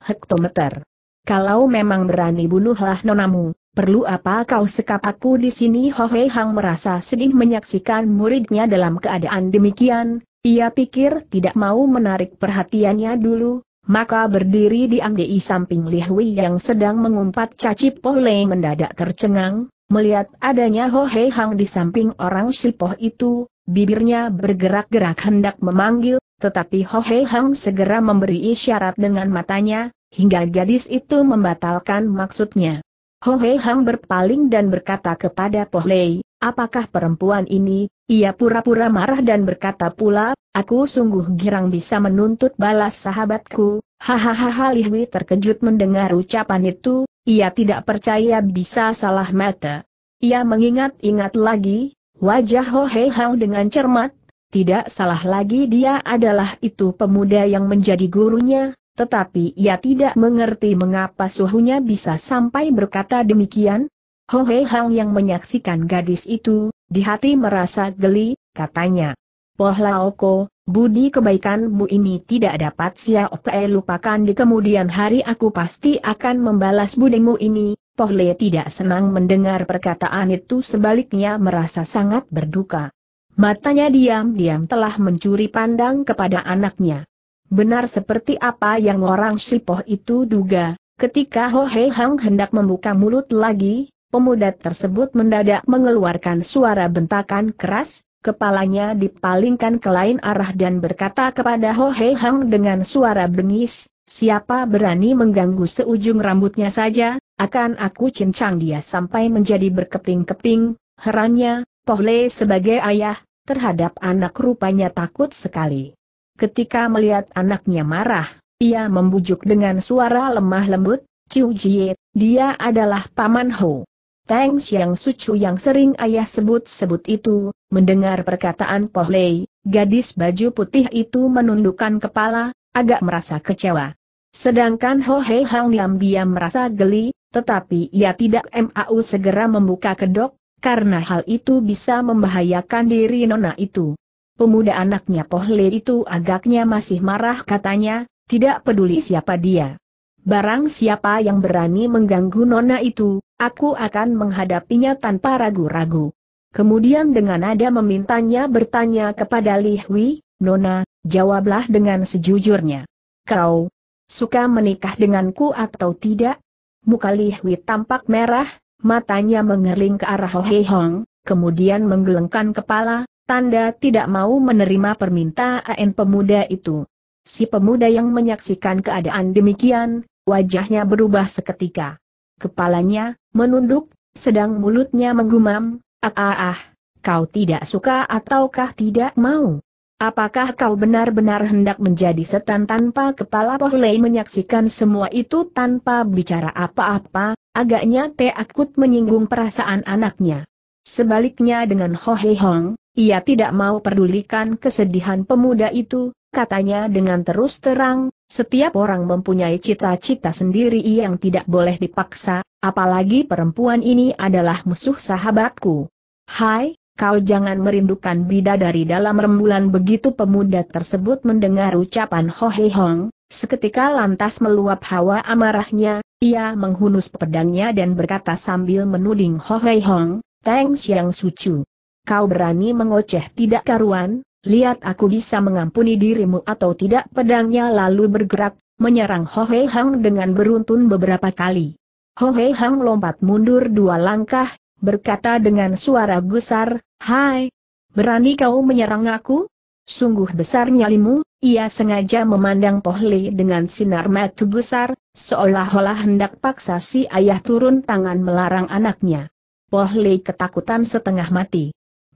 Hektometer. Kalau memang berani bunuhlah nonamu, Perlu apa kau sekap aku di sini? Ho Hei Hang merasa sedih menyaksikan muridnya dalam keadaan demikian, ia pikir tidak mau menarik perhatiannya dulu, maka berdiri di amdi samping Li Hui yang sedang mengumpat caci pole mendadak tercengang, melihat adanya Ho Hei Hang di samping orang Sipoh itu, bibirnya bergerak-gerak hendak memanggil, tetapi Ho Hei Hang segera memberi isyarat dengan matanya, hingga gadis itu membatalkan maksudnya. Ho Hei Hang berpaling dan berkata kepada Po Lei, apakah perempuan ini, ia pura-pura marah dan berkata pula, aku sungguh girang bisa menuntut balas sahabatku, hahaha Lihwi terkejut mendengar ucapan itu, ia tidak percaya bisa salah mata. Ia mengingat-ingat lagi, wajah Ho Hei Hang dengan cermat, tidak salah lagi dia adalah itu pemuda yang menjadi gurunya, tetapi ia tidak mengerti mengapa suhunya bisa sampai berkata demikian. Ho Hei Hang yang menyaksikan gadis itu, di hati merasa geli, katanya. Poh Laoko, budi kebaikanmu ini tidak dapat Xiao Oke lupakan di kemudian hari aku pasti akan membalas budimu ini. Poh Le tidak senang mendengar perkataan itu sebaliknya merasa sangat berduka. Matanya diam-diam telah mencuri pandang kepada anaknya. Benar seperti apa yang orang Sipoh itu duga, ketika Ho Hei Hang hendak membuka mulut lagi, pemuda tersebut mendadak mengeluarkan suara bentakan keras, kepalanya dipalingkan ke lain arah dan berkata kepada Ho Hei Hang dengan suara bengis, siapa berani mengganggu seujung rambutnya saja, akan aku cincang dia sampai menjadi berkeping-keping, herannya, poh lei sebagai ayah, terhadap anak rupanya takut sekali. Ketika melihat anaknya marah, ia membujuk dengan suara lemah lembut, Ciu Jie, dia adalah Paman Ho. Teng Xiang Sucu yang sering ayah sebut-sebut itu, mendengar perkataan Poh Lei, gadis baju putih itu menundukkan kepala, agak merasa kecewa. Sedangkan Ho Hei Hang Liam merasa geli, tetapi ia tidak mau segera membuka kedok, karena hal itu bisa membahayakan diri nona itu. Pemuda anaknya Pohle itu agaknya masih marah katanya, tidak peduli siapa dia. Barang siapa yang berani mengganggu nona itu, aku akan menghadapinya tanpa ragu-ragu. Kemudian dengan nada memintanya bertanya kepada Li Hui, Nona, jawablah dengan sejujurnya. Kau suka menikah denganku atau tidak? Muka Li Hui tampak merah, matanya mengering ke arah Ho Hei Hong, kemudian menggelengkan kepala, Tanda tidak mau menerima permintaan pemuda itu. Si pemuda yang menyaksikan keadaan demikian, wajahnya berubah seketika. Kepalanya menunduk, sedang mulutnya menggumam, ah ah ah, kau tidak suka ataukah tidak mau? Apakah kau benar-benar hendak menjadi setan tanpa kepala Pohlei menyaksikan semua itu tanpa bicara apa-apa, agaknya teakut menyinggung perasaan anaknya. Sebaliknya dengan Ho Hei Hong, ia tidak mau pedulikan kesedihan pemuda itu, katanya dengan terus terang, setiap orang mempunyai cita-cita sendiri yang tidak boleh dipaksa, apalagi perempuan ini adalah musuh sahabatku. Hai, kau jangan merindukan bida dari dalam rembulan begitu pemuda tersebut mendengar ucapan Ho Hohei Hong, seketika lantas meluap hawa amarahnya, ia menghunus pedangnya dan berkata sambil menuding Ho Hohei Hong, Thanks yang Sucu. Kau berani mengoceh tidak karuan, lihat aku bisa mengampuni dirimu atau tidak pedangnya lalu bergerak, menyerang Ho Hei Hang dengan beruntun beberapa kali. Ho Hei Hang lompat mundur dua langkah, berkata dengan suara gusar, Hai, berani kau menyerang aku? Sungguh besar nyalimu, ia sengaja memandang Pohli dengan sinar mata besar, seolah-olah hendak paksa si ayah turun tangan melarang anaknya. Pohli ketakutan setengah mati.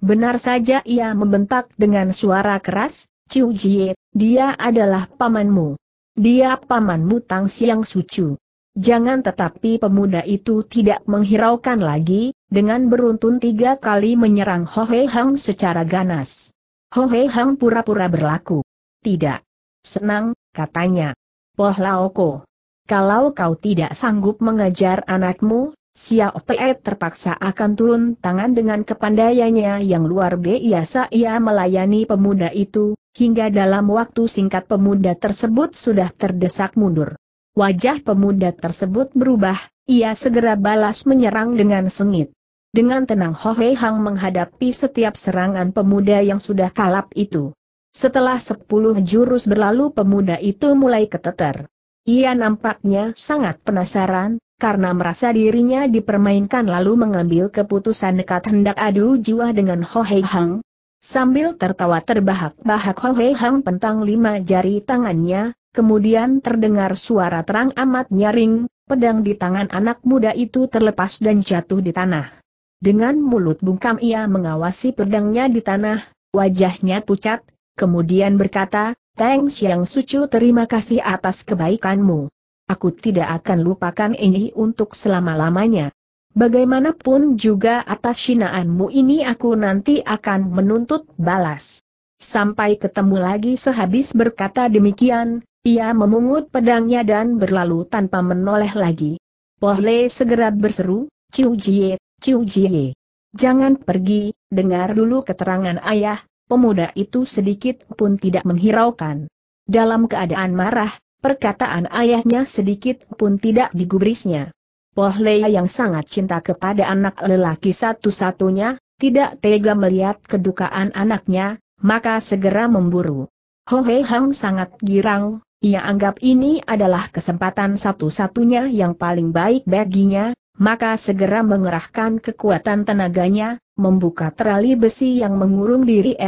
Benar saja ia membentak dengan suara keras, Ciu Jie, dia adalah pamanmu. Dia pamanmu Tang Siang Sucu. Jangan tetapi pemuda itu tidak menghiraukan lagi, dengan beruntun tiga kali menyerang Ho Hei Hang secara ganas. Ho Hei Hang pura-pura berlaku. Tidak. Senang, katanya. Poh Laoko. Kalau kau tidak sanggup mengajar anakmu, Xiao Te terpaksa akan turun tangan dengan kepandaiannya yang luar biasa ia melayani pemuda itu, hingga dalam waktu singkat pemuda tersebut sudah terdesak mundur. Wajah pemuda tersebut berubah, ia segera balas menyerang dengan sengit. Dengan tenang Ho Hei Hang menghadapi setiap serangan pemuda yang sudah kalap itu. Setelah sepuluh jurus berlalu pemuda itu mulai keteter. Ia nampaknya sangat penasaran, karena merasa dirinya dipermainkan lalu mengambil keputusan nekat hendak adu jiwa dengan Ho Hei Hang. Sambil tertawa terbahak-bahak Ho Hei Hang pentang lima jari tangannya, kemudian terdengar suara terang amat nyaring, pedang di tangan anak muda itu terlepas dan jatuh di tanah. Dengan mulut bungkam ia mengawasi pedangnya di tanah, wajahnya pucat, kemudian berkata, "Thanks yang Sucu terima kasih atas kebaikanmu aku tidak akan lupakan ini untuk selama-lamanya. Bagaimanapun juga atas sinaanmu ini aku nanti akan menuntut balas. Sampai ketemu lagi sehabis berkata demikian, ia memungut pedangnya dan berlalu tanpa menoleh lagi. Pohle segera berseru, Ciu Jie, Ciu Jie. Jangan pergi, dengar dulu keterangan ayah, pemuda itu sedikit pun tidak menghiraukan. Dalam keadaan marah, Perkataan ayahnya sedikit pun tidak digubrisnya. Pohlea yang sangat cinta kepada anak lelaki satu-satunya, tidak tega melihat kedukaan anaknya, maka segera memburu. Ho Hei Hang sangat girang, ia anggap ini adalah kesempatan satu-satunya yang paling baik baginya, maka segera mengerahkan kekuatan tenaganya, membuka terali besi yang mengurung diri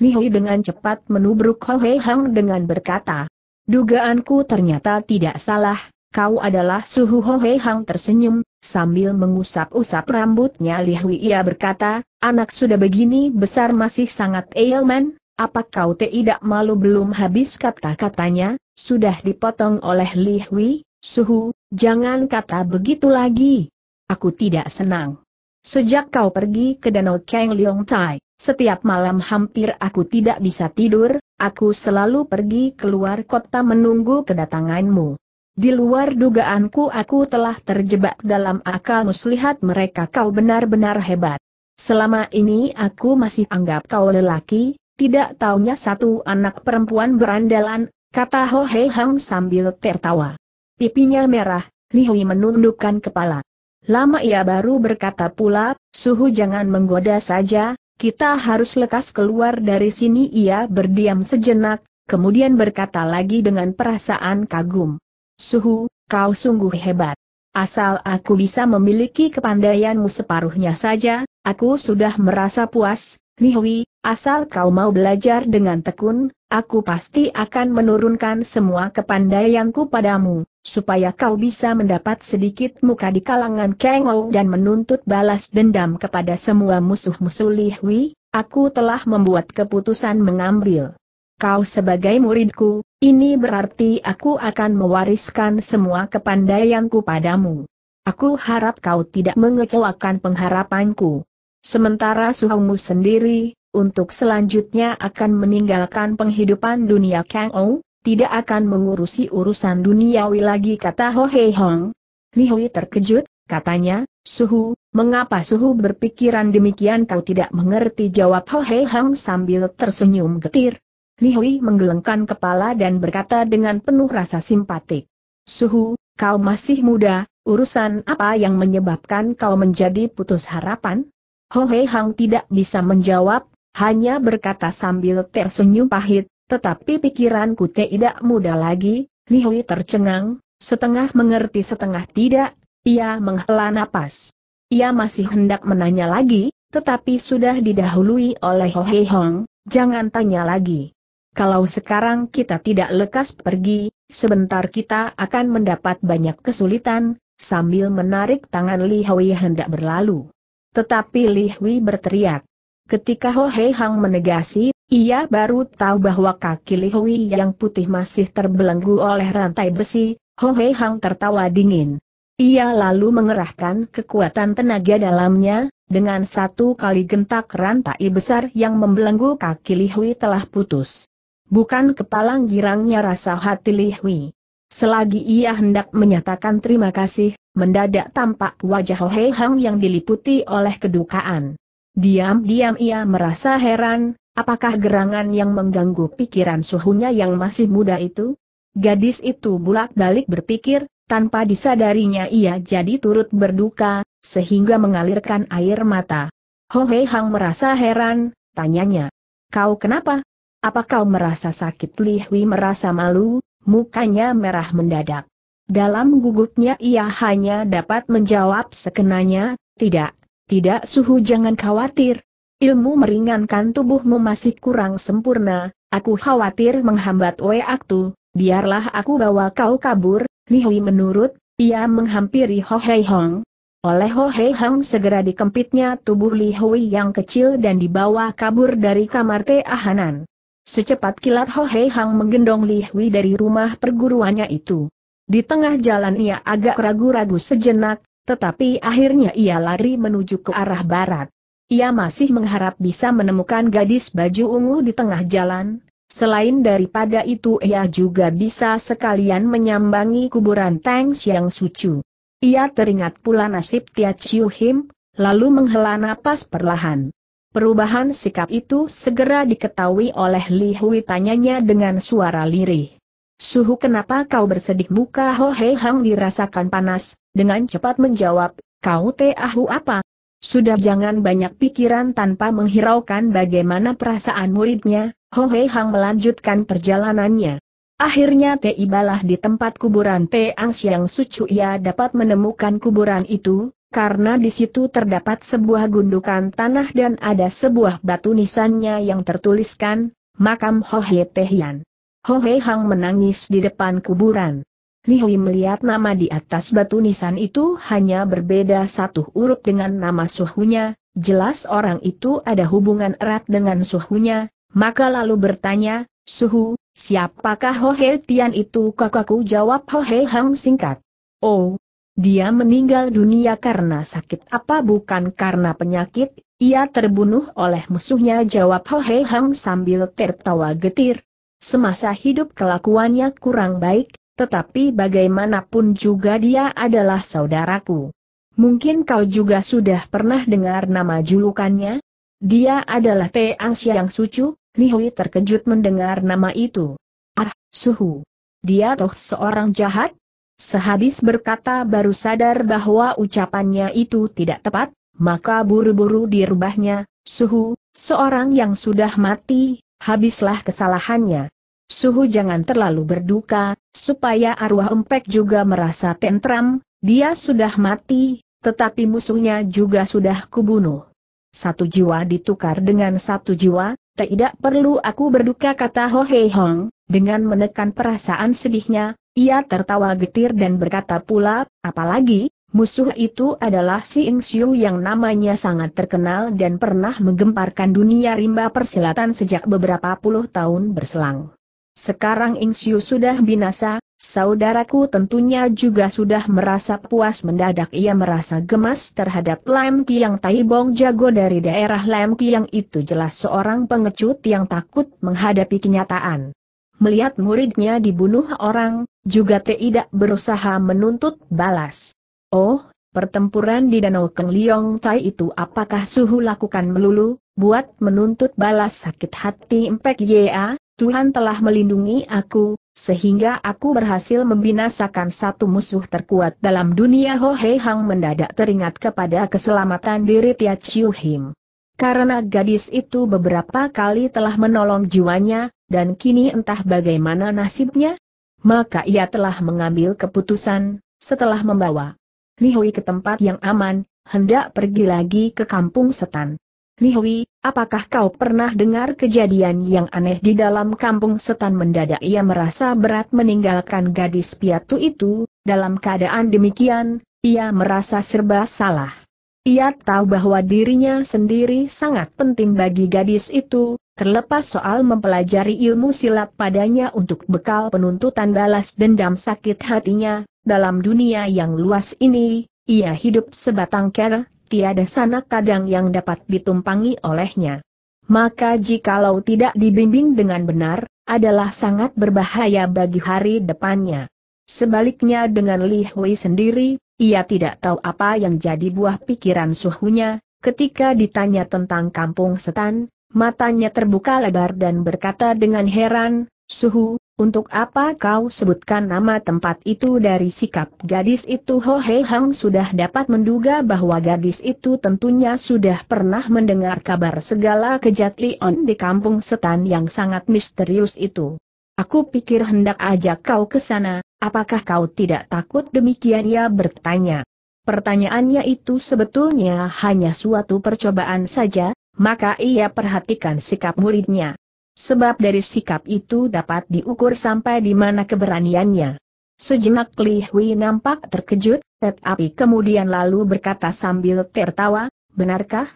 Li Hui dengan cepat menubruk Hei Hang dengan berkata, Dugaanku ternyata tidak salah, kau adalah Suhu Hohe Hang tersenyum, sambil mengusap-usap rambutnya lihwi ia berkata, anak sudah begini besar masih sangat ailman, apa kau tidak malu belum habis kata-katanya, sudah dipotong oleh lihwi, Suhu, jangan kata begitu lagi. Aku tidak senang. Sejak kau pergi ke Danau Kang Leong Tai, setiap malam hampir aku tidak bisa tidur, aku selalu pergi keluar kota menunggu kedatanganmu. Di luar dugaanku aku telah terjebak dalam akal muslihat mereka kau benar-benar hebat. Selama ini aku masih anggap kau lelaki, tidak taunya satu anak perempuan berandalan, kata Ho Hei Hang sambil tertawa. Pipinya merah, Li Hui menundukkan kepala. Lama ia baru berkata pula, suhu jangan menggoda saja, kita harus lekas keluar dari sini ia berdiam sejenak, kemudian berkata lagi dengan perasaan kagum. Suhu, kau sungguh hebat. Asal aku bisa memiliki kepandaianmu separuhnya saja, aku sudah merasa puas, Lihui, Asal kau mau belajar dengan tekun, aku pasti akan menurunkan semua kepandaianku padamu, supaya kau bisa mendapat sedikit muka di kalangan Kengou dan menuntut balas dendam kepada semua musuh-musuh Lihwi, aku telah membuat keputusan mengambil. Kau sebagai muridku, ini berarti aku akan mewariskan semua kepandaianku padamu. Aku harap kau tidak mengecewakan pengharapanku. Sementara suhumu sendiri, untuk selanjutnya akan meninggalkan penghidupan dunia Kang Ou, tidak akan mengurusi urusan duniawi lagi kata Ho Hei Hong. Li Hui terkejut, katanya, Suhu, mengapa Suhu berpikiran demikian kau tidak mengerti jawab Ho Hei Hong sambil tersenyum getir. Li Hui menggelengkan kepala dan berkata dengan penuh rasa simpatik. Suhu, kau masih muda, urusan apa yang menyebabkan kau menjadi putus harapan? Ho Hei Hang tidak bisa menjawab, hanya berkata sambil tersenyum pahit, tetapi pikiranku tidak mudah lagi, Li Hui tercengang, setengah mengerti setengah tidak, ia menghela napas. Ia masih hendak menanya lagi, tetapi sudah didahului oleh Ho Hei Hong, jangan tanya lagi. Kalau sekarang kita tidak lekas pergi, sebentar kita akan mendapat banyak kesulitan, sambil menarik tangan Li Hui hendak berlalu. Tetapi Li Hui berteriak, Ketika Ho Hei Hang menegasi, ia baru tahu bahwa kaki Li Hui yang putih masih terbelenggu oleh rantai besi, Ho Hei Hang tertawa dingin. Ia lalu mengerahkan kekuatan tenaga dalamnya, dengan satu kali gentak rantai besar yang membelenggu kaki Li Hui telah putus. Bukan kepala girangnya rasa hati Li Hui. Selagi ia hendak menyatakan terima kasih, mendadak tampak wajah Ho Hei Hang yang diliputi oleh kedukaan. Diam-diam ia merasa heran, apakah gerangan yang mengganggu pikiran suhunya yang masih muda itu? Gadis itu bulak-balik berpikir, tanpa disadarinya ia jadi turut berduka, sehingga mengalirkan air mata. Ho Hei Hang merasa heran, tanyanya. Kau kenapa? Apa kau merasa sakit? Li Hui merasa malu, mukanya merah mendadak. Dalam gugupnya ia hanya dapat menjawab sekenanya, tidak, tidak suhu jangan khawatir. Ilmu meringankan tubuhmu masih kurang sempurna, aku khawatir menghambat waktu, biarlah aku bawa kau kabur, Li Hui menurut, ia menghampiri Ho Hei Hong. Oleh Ho Hei Hong segera dikempitnya tubuh Li Hui yang kecil dan dibawa kabur dari kamar Teahanan. Secepat kilat Ho Hei Hong menggendong Li Hui dari rumah perguruannya itu. Di tengah jalan ia agak ragu-ragu sejenak, tetapi akhirnya ia lari menuju ke arah barat. Ia masih mengharap bisa menemukan gadis baju ungu di tengah jalan. Selain daripada itu ia juga bisa sekalian menyambangi kuburan Tang Xiang Sucu. Ia teringat pula nasib Tia Chiu Him, lalu menghela napas perlahan. Perubahan sikap itu segera diketahui oleh Li Hui tanyanya dengan suara lirih. Suhu kenapa kau bersedih muka Ho Hei Hang dirasakan panas, dengan cepat menjawab, kau tahu apa? Sudah jangan banyak pikiran tanpa menghiraukan bagaimana perasaan muridnya, Ho Hei Hang melanjutkan perjalanannya. Akhirnya tibalah di tempat kuburan Ang Siang Sucu ia dapat menemukan kuburan itu, karena di situ terdapat sebuah gundukan tanah dan ada sebuah batu nisannya yang tertuliskan, Makam Ho Hei Tehian. Ho Hei Hang menangis di depan kuburan. Li Hui melihat nama di atas batu nisan itu hanya berbeda satu huruf dengan nama suhunya, jelas orang itu ada hubungan erat dengan suhunya, maka lalu bertanya, Suhu, siapakah Ho Hei Tian itu kakakku jawab Ho Hei Hang singkat. Oh, dia meninggal dunia karena sakit apa bukan karena penyakit, ia terbunuh oleh musuhnya jawab Ho Hei Hang sambil tertawa getir, Semasa hidup kelakuannya kurang baik, tetapi bagaimanapun juga dia adalah saudaraku. Mungkin kau juga sudah pernah dengar nama julukannya? Dia adalah Teang Siang Sucu, Lihui terkejut mendengar nama itu. Ah, suhu. Dia toh seorang jahat? Sehabis berkata baru sadar bahwa ucapannya itu tidak tepat, maka buru-buru dirubahnya, suhu, seorang yang sudah mati, habislah kesalahannya. Suhu jangan terlalu berduka, supaya arwah empek juga merasa tentram, dia sudah mati, tetapi musuhnya juga sudah kubunuh. Satu jiwa ditukar dengan satu jiwa, tidak perlu aku berduka kata Ho Hei Hong, dengan menekan perasaan sedihnya, ia tertawa getir dan berkata pula, apalagi, Musuh itu adalah si Ing Xiu yang namanya sangat terkenal dan pernah menggemparkan dunia rimba persilatan sejak beberapa puluh tahun berselang. Sekarang Ing Xiu sudah binasa, saudaraku tentunya juga sudah merasa puas mendadak ia merasa gemas terhadap Lam Kiang Tai Bong jago dari daerah Lam Kiang itu jelas seorang pengecut yang takut menghadapi kenyataan. Melihat muridnya dibunuh orang, juga tidak berusaha menuntut balas. Oh, pertempuran di Danau Keng Liong Tai itu apakah suhu lakukan melulu, buat menuntut balas sakit hati Impek Ya, Tuhan telah melindungi aku, sehingga aku berhasil membinasakan satu musuh terkuat dalam dunia Ho Hei Hang mendadak teringat kepada keselamatan diri Tia Chiu Him. Karena gadis itu beberapa kali telah menolong jiwanya, dan kini entah bagaimana nasibnya, maka ia telah mengambil keputusan, setelah membawa Li Hui ke tempat yang aman, hendak pergi lagi ke kampung setan. Li Hui, apakah kau pernah dengar kejadian yang aneh di dalam kampung setan mendadak ia merasa berat meninggalkan gadis piatu itu, dalam keadaan demikian, ia merasa serba salah. Ia tahu bahwa dirinya sendiri sangat penting bagi gadis itu, terlepas soal mempelajari ilmu silat padanya untuk bekal penuntutan balas dendam sakit hatinya, dalam dunia yang luas ini, ia hidup sebatang kera, tiada sanak kadang yang dapat ditumpangi olehnya. Maka jikalau tidak dibimbing dengan benar, adalah sangat berbahaya bagi hari depannya. Sebaliknya dengan Li Hui sendiri, ia tidak tahu apa yang jadi buah pikiran suhunya, ketika ditanya tentang kampung setan, matanya terbuka lebar dan berkata dengan heran, Suhu, untuk apa kau sebutkan nama tempat itu dari sikap gadis itu Ho Hei Hang sudah dapat menduga bahwa gadis itu tentunya sudah pernah mendengar kabar segala kejatlion di kampung setan yang sangat misterius itu. Aku pikir hendak ajak kau ke sana, apakah kau tidak takut demikian ia bertanya. Pertanyaannya itu sebetulnya hanya suatu percobaan saja, maka ia perhatikan sikap muridnya sebab dari sikap itu dapat diukur sampai di mana keberaniannya. Sejenak Li Hui nampak terkejut, tetapi kemudian lalu berkata sambil tertawa, benarkah?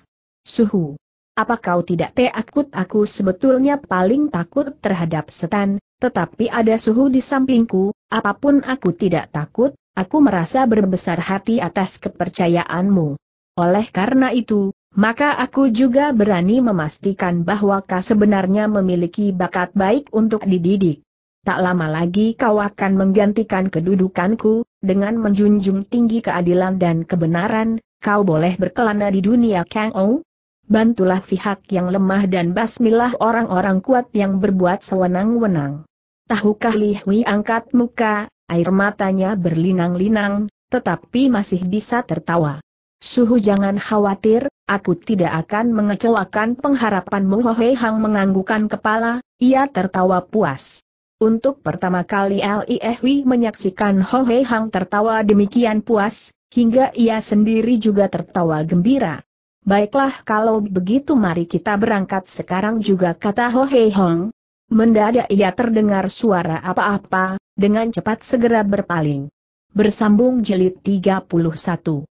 Suhu. Apa kau tidak takut aku sebetulnya paling takut terhadap setan, tetapi ada suhu di sampingku, apapun aku tidak takut, aku merasa berbesar hati atas kepercayaanmu. Oleh karena itu, maka aku juga berani memastikan bahwa kau sebenarnya memiliki bakat baik untuk dididik. Tak lama lagi kau akan menggantikan kedudukanku, dengan menjunjung tinggi keadilan dan kebenaran, kau boleh berkelana di dunia Kang Ou. Bantulah pihak yang lemah dan basmilah orang-orang kuat yang berbuat sewenang-wenang. Tahukah Li Hui angkat muka, air matanya berlinang-linang, tetapi masih bisa tertawa. Suhu jangan khawatir, aku tidak akan mengecewakan pengharapanmu Hohe Hang menganggukan kepala, ia tertawa puas. Untuk pertama kali Liehwi e menyaksikan Hohe Hang tertawa demikian puas, hingga ia sendiri juga tertawa gembira. Baiklah kalau begitu mari kita berangkat sekarang juga kata Hohe Hong. Mendadak ia terdengar suara apa-apa, dengan cepat segera berpaling. Bersambung jilid 31